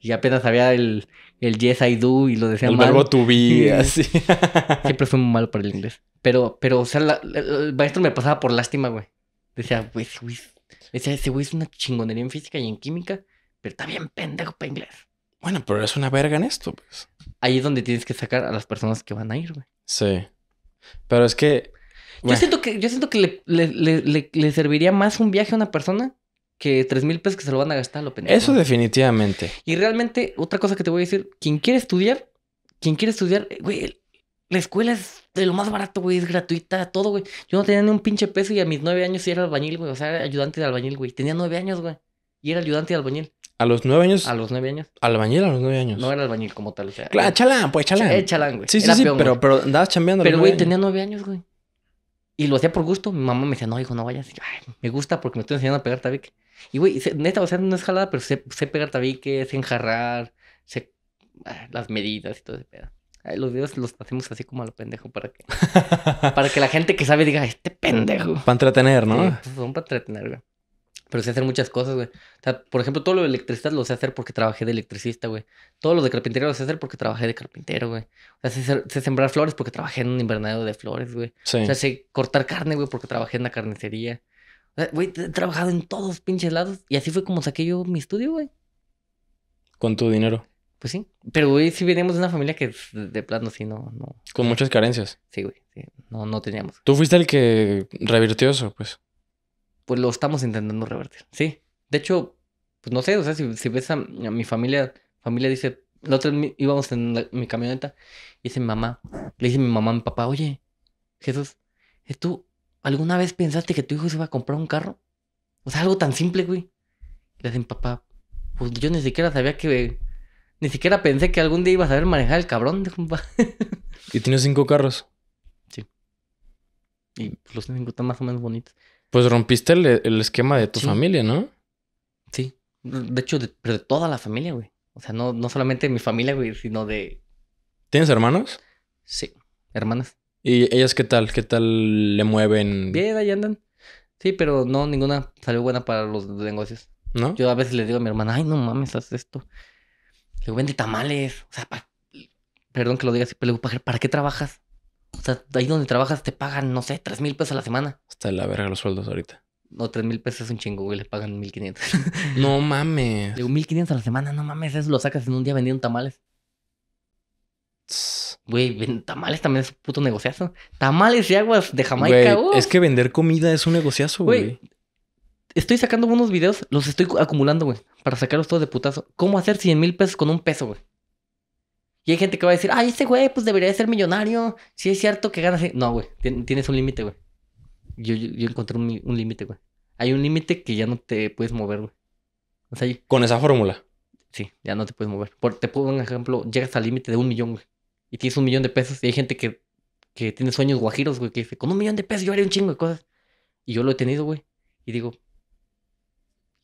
Y apenas había el, el yes I do y lo decía mal. El verbo to [laughs] así. [laughs] Siempre fue muy malo para el inglés. Pero, pero o sea, el maestro me pasaba por lástima, güey. Decía, güey, ese güey, ese güey es una chingonería en física y en química, pero está bien pendejo para inglés. Bueno, pero es una verga en esto, pues ahí es donde tienes que sacar a las personas que van a ir, güey. Sí. Pero es que. Yo siento que, yo siento que le, serviría más un viaje a una persona que tres mil pesos que se lo van a gastar a lo pendejo. Eso definitivamente. Y realmente, otra cosa que te voy a decir, quien quiere estudiar, quien quiere estudiar, güey, la escuela es de lo más barato, güey, es gratuita, todo, güey. Yo no tenía ni un pinche peso y a mis nueve años era albañil, güey. O sea, ayudante de albañil, güey. Tenía nueve años, güey. Y era ayudante de albañil. A los nueve años. A los nueve años. Albañil a los nueve años. No era albañil como tal. O sea, claro, chalán, pues chalán. Eh, chalán, güey. Sí, sí, sí, pero, pero andabas chambeando. Pero, güey, tenía nueve años, güey. Y lo hacía por gusto. Mi mamá me decía, no, hijo, no vayas. Ay, me gusta porque me estoy enseñando a pegar tabique. Y, güey, neta, o sea, no es jalada, pero sé, pegar tabique, sé enjarrar, sé ah, las medidas y todo ese pedo. los videos los hacemos así como a lo pendejo para que, [laughs] para que la gente que sabe diga, este pendejo. Para entretener, ¿no? Pues, son para entretener, güey. Pero sé hacer muchas cosas, güey. O sea, por ejemplo, todo lo de electricidad lo sé hacer porque trabajé de electricista, güey. Todo lo de carpintería lo sé hacer porque trabajé de carpintero, güey. O sea, sé, sembrar flores porque trabajé en un invernadero de flores, güey. Sí. O sea, sé cortar carne, güey, porque trabajé en la carnicería. O sea, güey, he trabajado en todos pinches lados. Y así fue como saqué yo mi estudio, güey. ¿Con tu dinero? Pues sí. Pero, güey, sí venimos de una familia que de plano sí no, no. Con muchas carencias. Sí, güey. No, no teníamos. Tú fuiste el que revirtió eso, pues pues lo estamos intentando revertir, ¿sí? De hecho, pues no sé, o sea, si, ves a, mi familia, familia dice, la otra íbamos en mi camioneta y dice mi mamá, le dice mi mamá a mi papá, oye, Jesús, ¿tú alguna vez pensaste que tu hijo se iba a comprar un carro? O sea, algo tan simple, güey. Le dicen, papá, pues yo ni siquiera sabía que, ni siquiera pensé que algún día iba a saber manejar el cabrón, de compa. y tiene cinco carros. Sí. Y pues, los cinco están más o menos bonitos. Pues rompiste el, esquema de tu familia, ¿no? Sí. De hecho, de, pero de toda la familia, güey. O sea, no, no solamente de mi familia, güey, sino de. ¿Tienes hermanos? Sí, hermanas. ¿Y ellas qué tal? ¿Qué tal le mueven? Bien, ahí andan. Sí, pero no, ninguna salió buena para los negocios. ¿No? Yo a veces le digo a mi hermana, ay, no mames, haz esto. Le digo, vende tamales. O sea, perdón que lo diga así, pero le digo, ¿para qué trabajas? O sea, ahí donde trabajas te pagan, no sé, tres mil pesos a la semana. Hasta la verga los sueldos ahorita. No, tres mil pesos es un chingo, güey. Les pagan 1.500. no mames. Digo, mil quinientos a la semana, no mames. Eso lo sacas en un día vendiendo tamales. Güey, tamales también es un puto negociazo. Tamales y aguas de Jamaica, güey. Es que vender comida es un negociazo, güey. Estoy sacando unos videos, los estoy acumulando, güey, para sacarlos todos de putazo. ¿Cómo hacer 100 mil pesos con un peso, güey? Y hay gente que va a decir, ay, este güey, pues debería de ser millonario. Si es cierto que ganas. No, güey, tienes un límite, güey. Yo, encontré un, límite, güey. Hay un límite que ya no te puedes mover, güey. O sea, con esa fórmula. Sí, ya no te puedes mover. te pongo un ejemplo, llegas al límite de un millón, güey. Y tienes un millón de pesos. Y hay gente que, que tiene sueños guajiros, güey, que dice, con un millón de pesos yo haré un chingo de cosas. Y yo lo he tenido, güey. Y digo,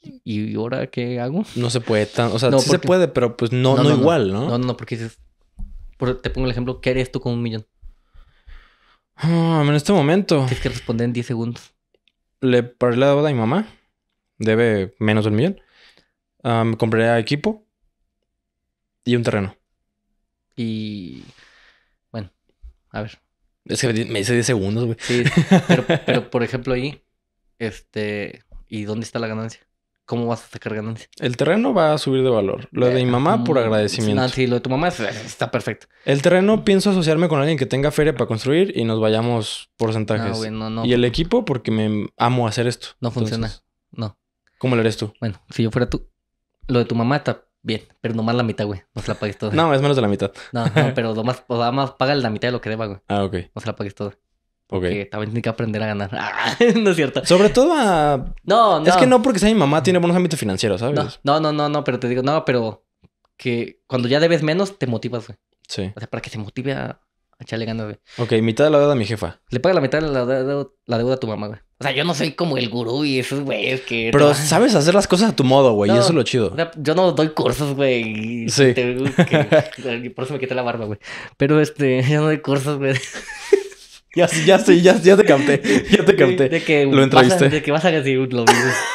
¿y ahora qué hago? No se puede tan, o sea, se puede, pero pues no, no, igual, ¿no? No, no, porque dices, te pongo el ejemplo, ¿qué eres tú con un millón? Ah, en este momento. Tienes que responder en 10 segundos. Le paré la deuda a mi mamá. Debe menos del millón. Ah, me equipo y un terreno. Y. Bueno, a ver. Es que me dice 10 segundos, güey. Sí, pero, pero [laughs] por ejemplo ahí, este. ¿Y dónde está la ganancia? ¿cómo vas a sacar cargando. El terreno va a subir de valor. Lo de mi mamá eh, por mm, agradecimiento. sí, lo de tu mamá está perfecto. El terreno pienso asociarme con alguien que tenga feria para construir y nos vayamos porcentajes. Ah, no, güey, no, Y el equipo porque me amo hacer esto. No funciona. No. ¿Cómo lo eres tú? Bueno, si yo fuera tú, lo de tu mamá está bien, pero nomás la mitad, güey. No se la pagues todo. no, es menos de la mitad. no, no, [laughs] pero lo más, o más paga la mitad de lo que deba, güey. Ah, ok. No se la pagues todo. Que también tiene que aprender a ganar. [laughs] Ah, no es cierto. Sobre todo a. No, no. Es que no porque sea mi mamá tiene buenos ámbitos financieros, ¿sabes? No, no, no, no, pero te digo, no, pero que cuando ya debes menos, te motivas, güey. Sí. O sea, para que se motive a, echarle ganas, güey. Ok, mitad de la deuda a mi jefa. Le paga la mitad de la deuda, la deuda a tu mamá, güey. O sea, yo no soy como el gurú y esos es que. Pero sabes hacer las cosas a tu modo, güey. y eso es lo chido. yo no doy cursos, güey. Sí. [laughs] por eso me quité la barba, güey. Pero este, [laughs] yo no doy cursos, güey. Ya, ya, ya, ya te capté, ya te capté. De que lo de que vas a lo,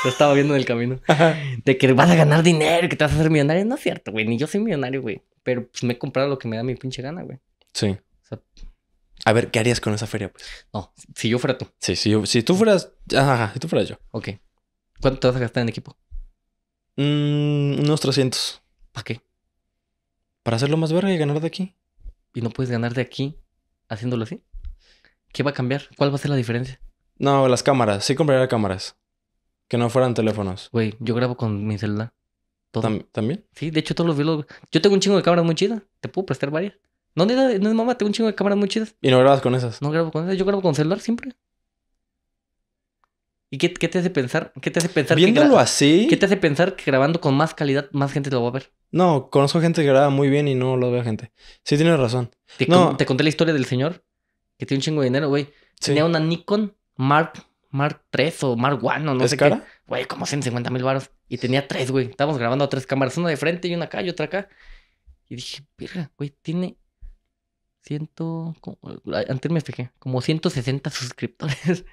estaba viendo en el camino. [laughs] De que vas a ganar dinero, que te vas a hacer millonario. No es cierto, güey, ni yo soy millonario, güey. Pero pues me he comprado lo que me da mi pinche gana, güey. Sí. a ver, ¿qué harías con esa feria, pues? No, si yo fuera tú. Sí, si, tú fueras... Ajá, si tú fueras yo. Ok. ¿Cuánto te vas a gastar en equipo? Mm, unos 300. ¿Para qué? Para hacerlo más verga y ganar de aquí. ¿Y no puedes ganar de aquí haciéndolo así? ¿Qué va a cambiar? ¿Cuál va a ser la diferencia? No, las cámaras. Sí compraría cámaras. Que no fueran teléfonos. Güey, yo grabo con mi celular. ¿También? Sí, de hecho todos los videos... Yo tengo un chingo de cámaras muy chidas. Te puedo prestar varias. No, no, no, mamá, tengo un chingo de cámaras muy chidas. ¿Y no grabas con esas? No grabo con esas. Yo grabo con celular siempre. ¿Y qué, te hace pensar? ¿Qué te hace pensar? Viéndolo que así. ¿Qué te hace pensar que grabando con más calidad más gente lo va a ver? No, conozco gente que graba muy bien y no lo veo a gente. Sí, tienes razón. no. te conté la historia del señor que tiene un chingo de dinero, güey. Tenía una Nikon Mark, Mark 3 o Mark 1 no ¿Es sé cara? qué. Güey, como 150 mil baros. Y tenía tres, güey. Estábamos grabando a tres cámaras, una de frente y una acá y otra acá. Y dije, verga, güey, tiene ciento. Antes me fijé, como 160 suscriptores.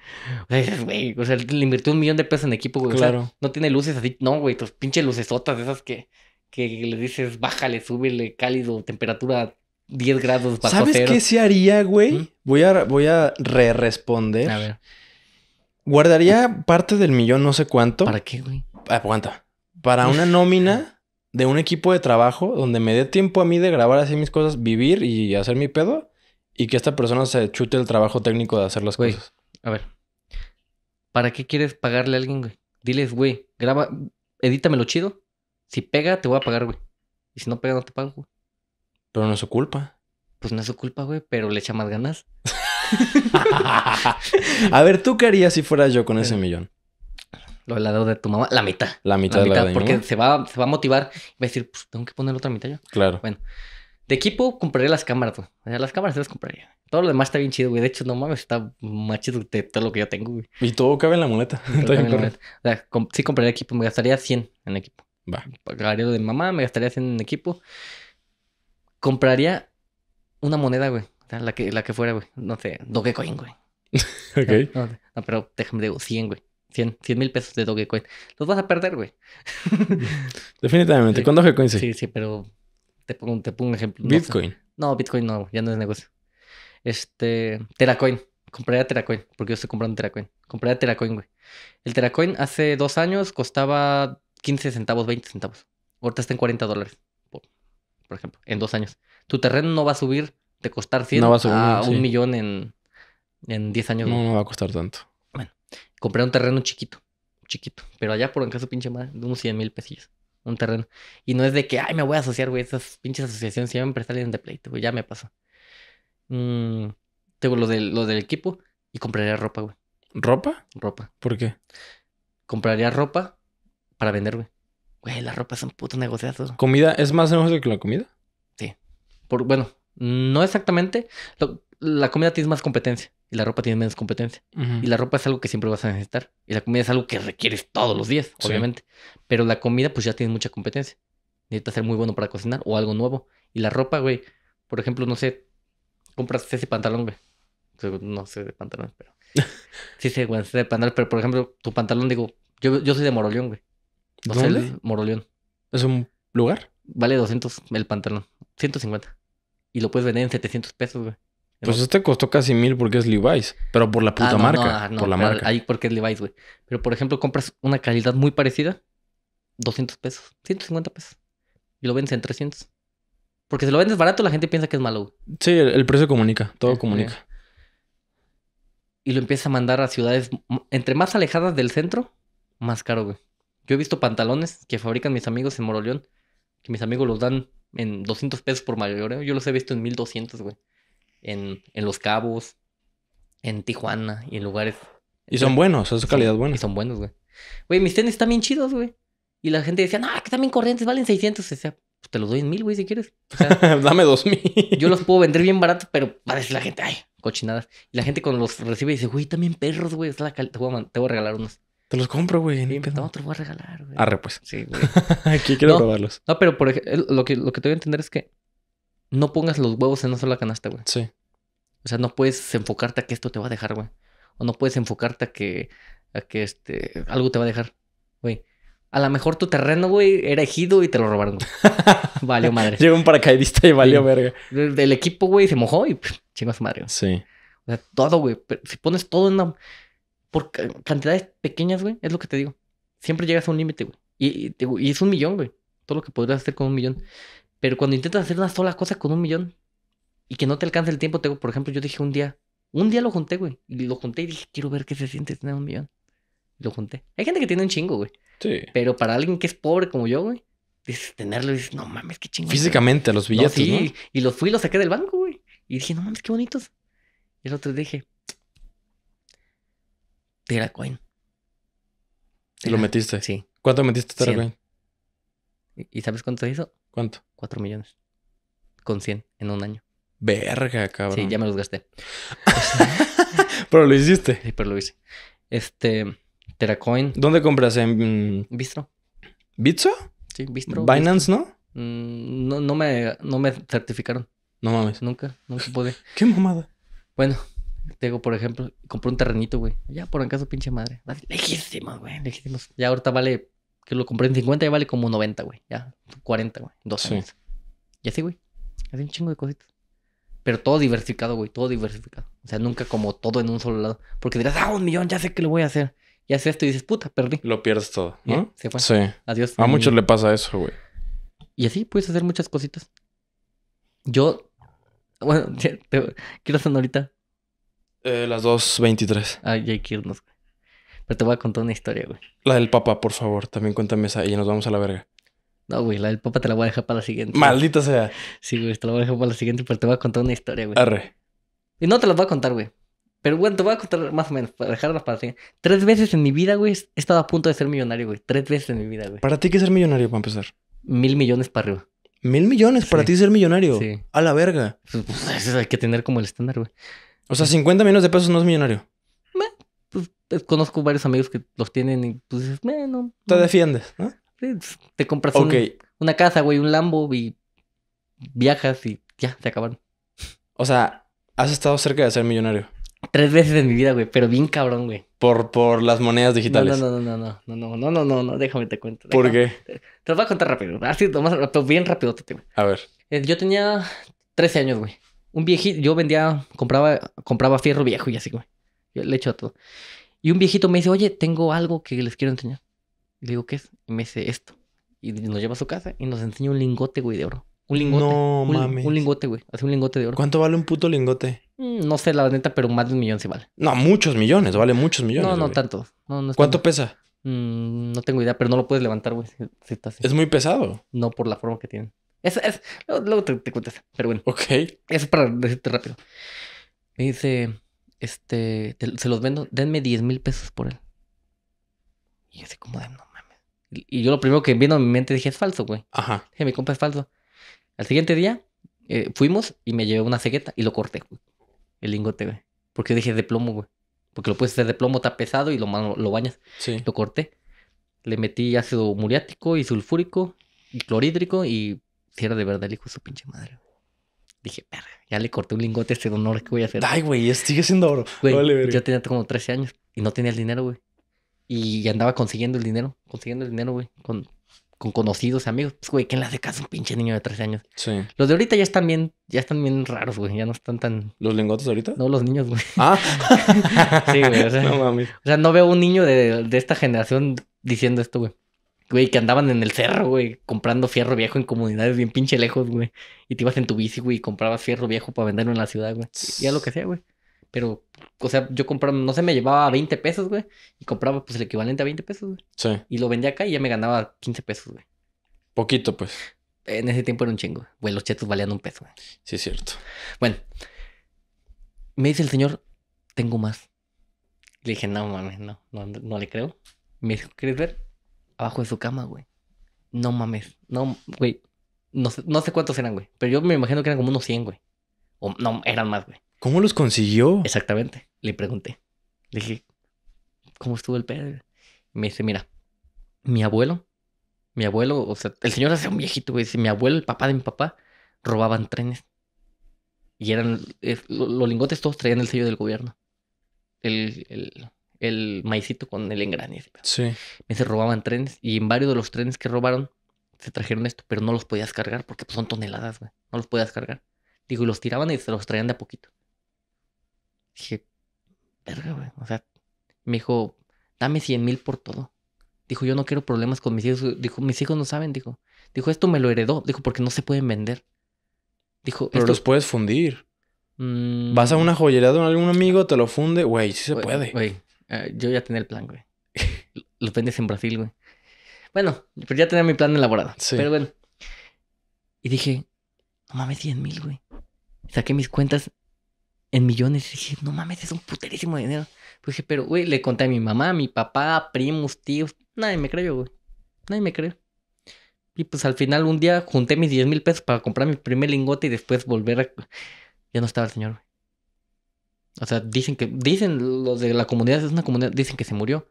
[laughs] güey, o sea, le invirtió un millón de pesos en equipo, güey. Claro. no tiene luces así, no, güey, tus pinches lucesotas, esas que, que le dices, bájale, súbele, cálido, temperatura 10 grados bajo ¿Sabes qué se haría, güey? Voy a, voy a re responder. A ver. Guardaría parte del millón, no sé cuánto. ¿Para qué, güey? Aguanta. Para una [laughs] nómina de un equipo de trabajo donde me dé tiempo a mí de grabar así mis cosas, vivir y hacer mi pedo. Y que esta persona se chute el trabajo técnico de hacer las cosas. A ver. ¿Para qué quieres pagarle a alguien, güey? Diles, güey, graba, edítamelo chido. Si pega, te voy a pagar, güey. Y si no pega, no te pago, güey. Pero no es su culpa. Pues no es su culpa, güey, pero le echa más ganas. [laughs] a ver, ¿tú qué harías si fuera yo con ese millón? Lo de la de tu mamá, la mitad. La mitad, de la Porque se, va, se va a motivar y va a decir, pues tengo que poner otra mitad yo. Claro. Bueno, de equipo compraría las cámaras, güey. las cámaras se las compraría. Todo lo demás está bien chido, güey. De hecho, no mames, está más chido de todo lo que yo tengo, güey. Y todo cabe en la muleta. Todo [laughs] en O sea, sí compraría equipo, me gastaría 100 en equipo. Va. Pagaría lo de mamá, me gastaría 100 en equipo compraría una moneda, güey. La que, la que fuera, güey. No sé, Dogecoin, güey. [laughs] ok. No, pero déjame digo, 100, güey. 100 mil pesos de Dogecoin. Los vas a perder, güey. [laughs] Definitivamente. ¿cuándo ¿Con Dogecoin sí? Sí, sí, pero te pongo, te pongo un ejemplo. Bitcoin. No, Bitcoin no, ya no es negocio. Este, Teracoin. Compraría Teracoin, porque yo estoy comprando Teracoin. Compraría Teracoin, güey. El Teracoin hace dos años costaba 15 centavos, 20 centavos. Ahorita está en 40 dólares por ejemplo, en dos años. Tu terreno no va a subir de costar 100 a, un millón en, en 10 años. No, no va a costar tanto. Bueno, compré un terreno chiquito, chiquito, pero allá por en caso pinche madre, de unos 100 mil pesillos. Un terreno. Y no es de que, ay, me voy a asociar, güey. Esas pinches asociaciones siempre salen de pleito, güey. Ya me pasó. Mm, tengo lo del, lo del equipo y compraría ropa, güey. ¿Ropa? Ropa. ¿Por qué? Compraría ropa para vender, güey. Güey, la ropa es un puto negociazo. ¿Comida es más negocio que la comida? Sí. Por, bueno, no exactamente. la comida tiene más competencia y la ropa tiene menos competencia. Y la ropa es algo que siempre vas a necesitar. Y la comida es algo que requieres todos los días, obviamente. Pero la comida, pues ya tiene mucha competencia. Necesitas ser muy bueno para cocinar o algo nuevo. Y la ropa, güey, por ejemplo, no sé, compras ese pantalón, güey. No sé de pantalón, pero. [laughs] sí sé, güey, sé de pantalón, pero por ejemplo, tu pantalón, digo, yo, yo soy de Moroleón, güey. ¿Dónde? Moroleón. ¿Es un lugar? Vale 200 el pantalón. 150. Y lo puedes vender en 700 pesos, güey. Pues este costó casi mil porque es Levi's, pero por la ah, puta ah, no, marca. No, ah, no, por la marca. Ahí porque es Levi's, güey. Pero por ejemplo, compras una calidad muy parecida, 200 pesos, 150 pesos. Y lo vendes en 300. Porque si lo vendes barato, la gente piensa que es malo. Güey. Sí, el, precio comunica, todo eh, comunica. Eh. Y lo empieza a mandar a ciudades entre más alejadas del centro, más caro, güey. Yo he visto pantalones que fabrican mis amigos en Moroleón, que mis amigos los dan en 200 pesos por mayoreo. Yo los he visto en 1200, güey. En, en Los Cabos, en Tijuana y en lugares. Y son buenos, son su calidad buena. Y son buenos, güey. Güey, mis tenis están bien chidos, güey. Y la gente decía, no, que están bien corrientes, valen 600. O sea, pues te los doy en mil, güey, si quieres. [laughs] Dame dos mil. yo los puedo vender bien barato, pero parece la gente, ay, cochinadas. Y la gente cuando los recibe dice, güey, también perros, güey. te voy a regalar unos. Te los compro, güey. no, te los voy a regalar, güey. Arre, pues. Sí, güey. [laughs] Aquí quiero robarlos. No, pero por ejemplo, lo que, lo que te voy a entender es que no pongas los huevos en una sola canasta, güey. Sí. O sea, no puedes enfocarte a que esto te va a dejar, güey. O no puedes enfocarte a que, a que este, algo te va a dejar, güey. A lo mejor tu terreno, güey, era ejido y te lo robaron. [laughs] valió madre. Llegó un paracaidista y valió verga. del equipo, güey, se mojó y chingas madre. Sí. O sea, todo, güey. Si pones todo en una por cantidades pequeñas, güey, es lo que te digo. Siempre llegas a un límite, güey. Y, es un millón, güey. Todo lo que podrías hacer con un millón. Pero cuando intentas hacer una sola cosa con un millón y que no te alcance el tiempo, tengo por ejemplo, yo dije un día, un día lo junté, güey. Y lo junté y dije, quiero ver qué se siente tener un millón. Y lo junté. Hay gente que tiene un chingo, güey. Sí. Pero para alguien que es pobre como yo, güey, dices, tenerlo y dices, no mames, qué chingo. Físicamente, los billetes. No, sí, y los fui y los saqué del banco, güey. Y dije, no mames, qué bonitos. Y el otro dije, Teracoin. ¿Lo metiste? Sí. ¿Cuánto metiste Teracoin? ¿Y sabes cuánto hizo? ¿Cuánto? Cuatro millones. Con 100 en un año. Verga, cabrón. Sí, ya me los gasté. [laughs] pero lo hiciste. Sí, pero lo hice. Este, Teracoin. ¿Dónde compras? ¿En Bistro? ¿Bitso? Sí, Bistro. ¿Binance, no? Mm, no, no me, no me certificaron. No mames. Nunca, se pude. [laughs] Qué mamada. Bueno, te digo, por ejemplo, compré un terrenito, güey. Ya por en caso, pinche madre. Lejísimos, güey, lejísimos. Ya ahorita vale, que lo compré en 50, ya vale como 90, güey. Ya, 40, güey. Dos años. Y así, güey. Así un chingo de cositas. Pero todo diversificado, güey. Todo diversificado. O sea, nunca como todo en un solo lado. Porque dirás, ah, un millón, ya sé que lo voy a hacer. Y haces esto y dices, puta, perdí. Lo pierdes todo, ¿no? Sí. Adiós. A muchos mm. le pasa eso, güey. Y así puedes hacer muchas cositas. Yo, bueno, [laughs] quiero hacer ahorita eh, las 2.23. Ay, ah, ya hay que irnos. Pero te voy a contar una historia, güey. La del Papa, por favor. También cuéntame esa y nos vamos a la verga. No, güey, la del Papa te la voy a dejar para la siguiente. Maldita sea. Sí, güey, te la voy a dejar para la siguiente, pero te voy a contar una historia, güey. Arre. Y no te la voy a contar, güey. Pero bueno, te voy a contar más o menos, para dejarlas para la siguiente. Tres veces en mi vida, güey, he estado a punto de ser millonario, güey. Tres veces en mi vida, güey. ¿Para ti qué ser millonario, para empezar? Mil millones para arriba. ¿Mil millones? ¿Para ti ser millonario? A la verga. Pues, pues, eso hay que tener como el estándar, güey. O sea, 50 millones de pesos no es millonario. Pues, conozco varios amigos que los tienen y pues dices, bueno. Te defiendes, ¿no? Te compras una casa, güey, un Lambo y viajas y ya, se acabaron. O sea, has estado cerca de ser millonario. Tres veces en mi vida, güey, pero bien cabrón, güey. Por, por las monedas digitales. No, no, no, no, no, no, no, no, no, no, déjame te cuento. ¿Por qué? Te, te, voy a contar rápido, así, nomás, bien rápido, te, A ver. Yo tenía 13 años, güey. Un viejito, yo vendía, compraba, compraba fierro viejo y así, güey. Yo le echo a todo. Y un viejito me dice, oye, tengo algo que les quiero enseñar. Y le digo, ¿qué es? Y me dice, esto. Y nos lleva a su casa y nos enseña un lingote, güey, de oro. Un lingote. No un, mames. Un lingote, güey. Hace un lingote de oro. ¿Cuánto vale un puto lingote? Mm, no sé, la neta, pero más de un millón sí vale. No, muchos millones, vale muchos millones. No, no tanto. ¿Cuánto pesa? Mm, no tengo idea, pero no lo puedes levantar, güey. Es muy pesado. No por la forma que tiene luego, te, te, cuentas, pero bueno. Ok. Eso para decirte rápido. Me dice, este, se los vendo, denme 10 mil pesos por él. Y yo como de, no mames. Y yo lo primero que vino a mi mente dije, es falso, güey. Ajá. Dije, mi compa es falso. Al siguiente día eh, fuimos y me llevé una cegueta y lo corté, güey. El lingote, güey. Porque dije, de plomo, güey. Porque lo puedes hacer de plomo, está pesado y lo, lo bañas. Sí. Lo corté. Le metí ácido muriático y sulfúrico y clorhídrico y si era de verdad el hijo de su pinche madre. Dije, perra, ya le corté un lingote a este don ¿qué voy a hacer? Ay, güey, sigue siendo oro. Güey, yo tenía como 13 años y no tenía el dinero, güey. Y andaba consiguiendo el dinero, consiguiendo el dinero, güey, con, con conocidos, amigos. Pues, güey, ¿quién le hace caso un pinche niño de 13 años? Sí. Los de ahorita ya están bien, ya están bien raros, güey. Ya no están tan. ¿Los lingotes ahorita? No, los niños, güey. Ah. [laughs] sí, güey. O sea, no mames. O sea, no veo un niño de, de esta generación diciendo esto, güey. Güey, que andaban en el cerro, güey, comprando fierro viejo en comunidades bien pinche lejos, güey. Y te ibas en tu bici, güey, y comprabas fierro viejo para venderlo en la ciudad, güey. ya lo que sea, güey. Pero, o sea, yo compraba, no sé, me llevaba 20 pesos, güey. Y compraba, pues, el equivalente a 20 pesos, güey. Sí. Y lo vendía acá y ya me ganaba 15 pesos, güey. Poquito, pues. En ese tiempo era un chingo. Güey, los chetos valían un peso, güey. Sí, es cierto. Bueno. Me dice el señor, tengo más. Le dije, no, mames, no, no, no le creo. Me dijo, ¿quieres ver? abajo de su cama, güey. No mames. No, güey. No sé, cuántos eran, güey. Pero yo me imagino que eran como unos 100, güey. O no, eran más, güey. ¿Cómo los consiguió? Exactamente. Le pregunté. Le dije, ¿cómo estuvo el pedo? Me dice, mira, mi abuelo, mi abuelo, o sea, el señor hace un viejito, güey. Dice, mi abuelo, el papá de mi papá, robaban trenes. Y eran, eh, los lingotes todos traían el sello del gobierno. el, el maicito con el engrane. Sí. Me se robaban trenes y en varios de los trenes que robaron se trajeron esto, pero no los podías cargar porque pues, son toneladas, güey. No los podías cargar. Digo, y los tiraban y se los traían de a poquito. Dije, verga, güey. O sea, me dijo, dame 100 mil por todo. Dijo, yo no quiero problemas con mis hijos. Dijo, mis hijos no saben, dijo. Dijo, esto me lo heredó. Dijo, porque no se pueden vender. Dijo, pero los puedes fundir. Mm. Vas a una joyería de algún amigo, te lo funde. Güey, sí se puede. Güey, eh, yo ya tenía el plan, güey. [laughs] Los vendes en Brasil, güey. Bueno, pero ya tenía mi plan elaborado. Sí. Pero bueno. Y dije, no mames, 100 mil, güey. Saqué mis cuentas en millones y dije, no mames, es un puterísimo dinero. Pues dije, pero, güey, le conté a mi mamá, a mi papá, primos, tíos. Nadie me creyó, güey. Nadie me creyó. Y pues al final un día junté mis 10 mil pesos para comprar mi primer lingote y después volver a... Ya no estaba el señor, güey. O sea, dicen que, dicen los de la comunidad, es una comunidad, dicen que se murió.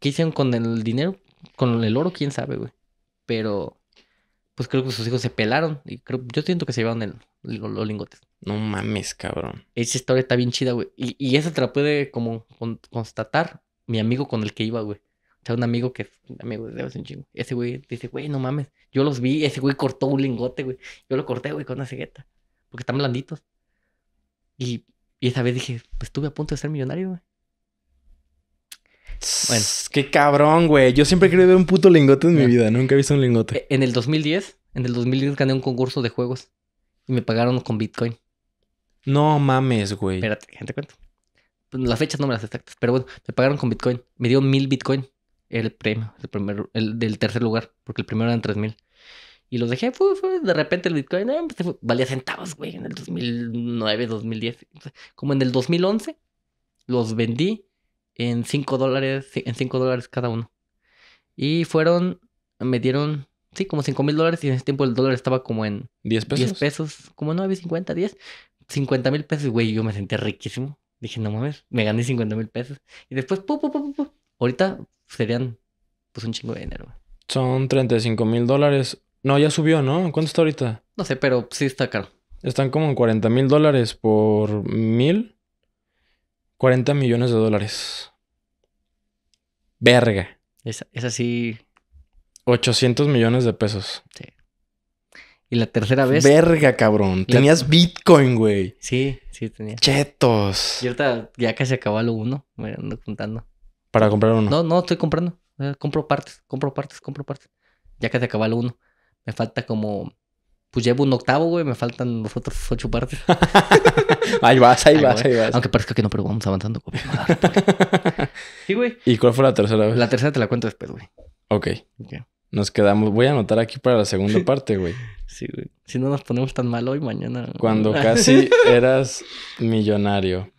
¿Qué hicieron con el dinero? Con el oro, quién sabe, güey. Pero, pues creo que sus hijos se pelaron. Y creo, yo siento que se llevaron los, lingotes. No mames, cabrón. Esa historia está bien chida, güey. Y, esa te la puede como constatar mi amigo con el que iba, güey. O sea, un amigo que amigo de un chingo. Ese güey dice, güey, no mames. Yo los vi, ese güey cortó un lingote, güey. Yo lo corté, güey, con una cegueta. Porque están blanditos. Y y esa vez dije, pues estuve a punto de ser millonario, güey. Qué cabrón, güey. Yo siempre he querido un puto lingote en mi vida. Nunca he visto un lingote. E, en el 2010, en el 2010 gané un concurso de juegos. Y me pagaron con Bitcoin. No mames, güey. Espérate, gente, cuento. Pues, las fechas no me las exactas. Pero bueno, me pagaron con Bitcoin. Me dio mil Bitcoin. El premio, el primer, el del tercer lugar. Porque el primero eran tres mil. Y los dejé, de repente el Bitcoin eh, pues, valía centavos, güey, en el 2009, 2010. Como en el 2011, los vendí en 5 dólares, en 5 cada uno. Y fueron, me dieron, sí, como 5 mil dólares y en ese tiempo el dólar estaba como en... 10 pesos. 10 pesos, como 9, 50, 10. 50 mil pesos, güey, yo me sentí riquísimo. Dije, no mames, me gané 50 mil pesos. Y después, pum, pum, pum. ahorita serían pues un chingo de dinero. Son 35 mil dólares no, ya subió, ¿no? ¿Cuánto está ahorita? No sé, pero sí está caro. Están como en 40 mil dólares por mil. 40 millones de dólares. Verga. Es, así. 800 millones de pesos. Sí. Y la tercera vez. Verga, cabrón. Tenías Bitcoin, güey. Sí, sí, tenía. Chetos. Y ahorita ya casi acabó lo uno. Me ando contando. ¿Para comprar uno? No, no, estoy comprando. Eh, compro partes, compro partes, compro partes. Ya casi acabó lo uno. Me falta como. Pues llevo un octavo, güey. Me faltan los otros ocho partes. [laughs] ahí vas, ahí, vas, ahí vas. Aunque parezca que no, pero vamos avanzando. [laughs] Güey. sí, güey. ¿Y cuál fue la tercera vez? La tercera te la cuento después, güey. Ok. Nos quedamos. Voy a anotar aquí para la segunda [laughs] parte, güey. Sí, güey. Si no nos ponemos tan mal hoy, mañana. Cuando casi eras millonario.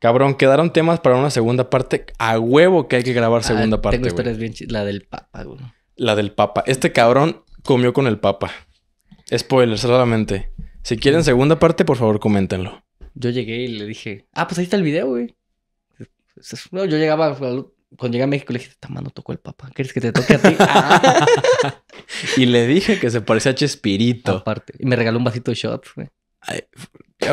Cabrón, quedaron temas para una segunda parte. A huevo que hay que grabar ah, segunda parte. Tengo historias bien bien La del Papa, güey. La del Papa. Este cabrón comió con el Papa. Spoiler solamente. Si quieren segunda parte, por favor, coméntenlo. Yo llegué y le dije, ah, pues ahí está el video, güey. No, yo llegaba, cuando llegué a México le dije, esta mano tocó el Papa, ¿quieres que te toque a ti? [laughs] Ah. y le dije que se parecía a Chespirito. Aparte, y me regaló un vasito de shot, güey. Ay,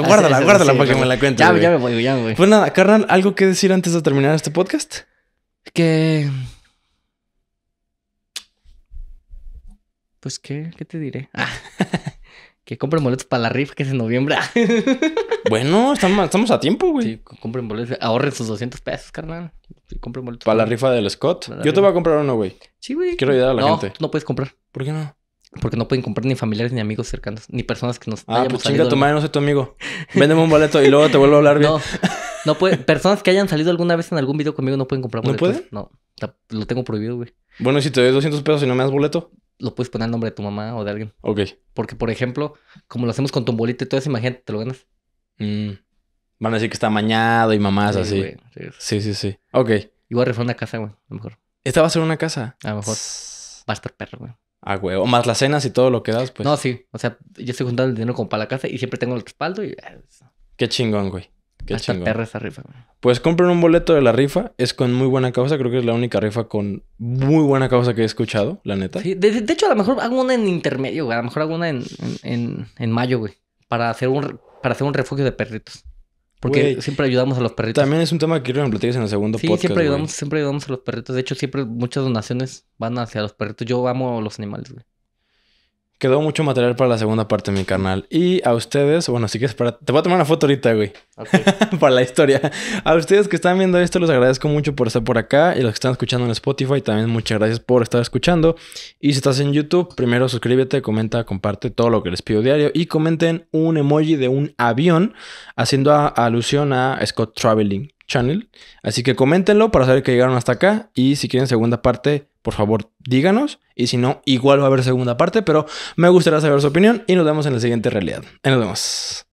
guárdala, guárdala para que me la cuentes Ya, ya, me voy, ya güey. Pues nada, carnal, ¿algo que decir antes de terminar este podcast? Que Pues, ¿qué, ¿Qué te diré? Ah, [laughs] que compren boletos para la rifa que es en noviembre. [laughs] bueno, estamos, a tiempo, güey. Sí, compren boletos. Ahorren sus 200 pesos, carnal. Sí, compren boletos. Para la rifa del Scott. Yo te voy a comprar uno, güey. Sí, güey. Quiero ayudar a la gente. No no puedes comprar. ¿Por qué no? Porque no pueden comprar ni familiares ni amigos cercanos, ni personas que nos. Ah, pues chinga tu madre, no soy tu amigo. [laughs] Véndeme un boleto y luego te vuelvo a hablar bien. No, no puede, personas que hayan salido alguna vez en algún video conmigo no pueden comprar boletos. ¿No pueden? No, lo tengo prohibido, güey. Bueno, ¿y si te doy 200 pesos y no me das boleto? lo puedes poner al nombre de tu mamá o de alguien. Ok. Porque, por ejemplo, como lo hacemos con tu bolita y todo eso, imagínate, te lo ganas. Mm. Van a decir que está mañado y mamás así. sí, sí, sí. Ok. Igual voy una casa, güey, a lo mejor. ¿Esta va a ser una casa? A lo mejor. va a estar perro, güey. Ah, güey. O más las cenas y todo lo que das, pues. No, sí. O sea, yo estoy juntando el dinero como para la casa y siempre tengo el respaldo y... Eh, Qué chingón, güey. Hasta perra esa rifa, Pues compren un boleto de la rifa. Es con muy buena causa. Creo que es la única rifa con muy buena causa que he escuchado, la neta. Sí, de, hecho, a lo mejor hago una en intermedio, güey. A lo mejor hago una en, mayo, güey. Para hacer un, para hacer un refugio de perritos. Porque siempre ayudamos a los perritos. También es un tema que quiero que platiques en el segundo sí, siempre ayudamos, siempre ayudamos a los perritos. De hecho, siempre muchas donaciones van hacia los perritos. Yo amo los animales, güey. Quedó mucho material para la segunda parte, de mi canal. Y a ustedes, bueno, si que para... te voy a tomar una foto ahorita, güey. [laughs] para la historia. A ustedes que están viendo esto, los agradezco mucho por estar por acá. Y los que están escuchando en Spotify, también muchas gracias por estar escuchando. Y si estás en YouTube, primero suscríbete, comenta, comparte todo lo que les pido diario. Y comenten un emoji de un avión, haciendo alusión a Scott Traveling Channel. Así que coméntenlo para saber que llegaron hasta acá. Y si quieren segunda parte, por favor díganos. Y si no, igual va a haber segunda parte, pero me gustaría saber su opinión y nos vemos en la siguiente realidad. nos vemos.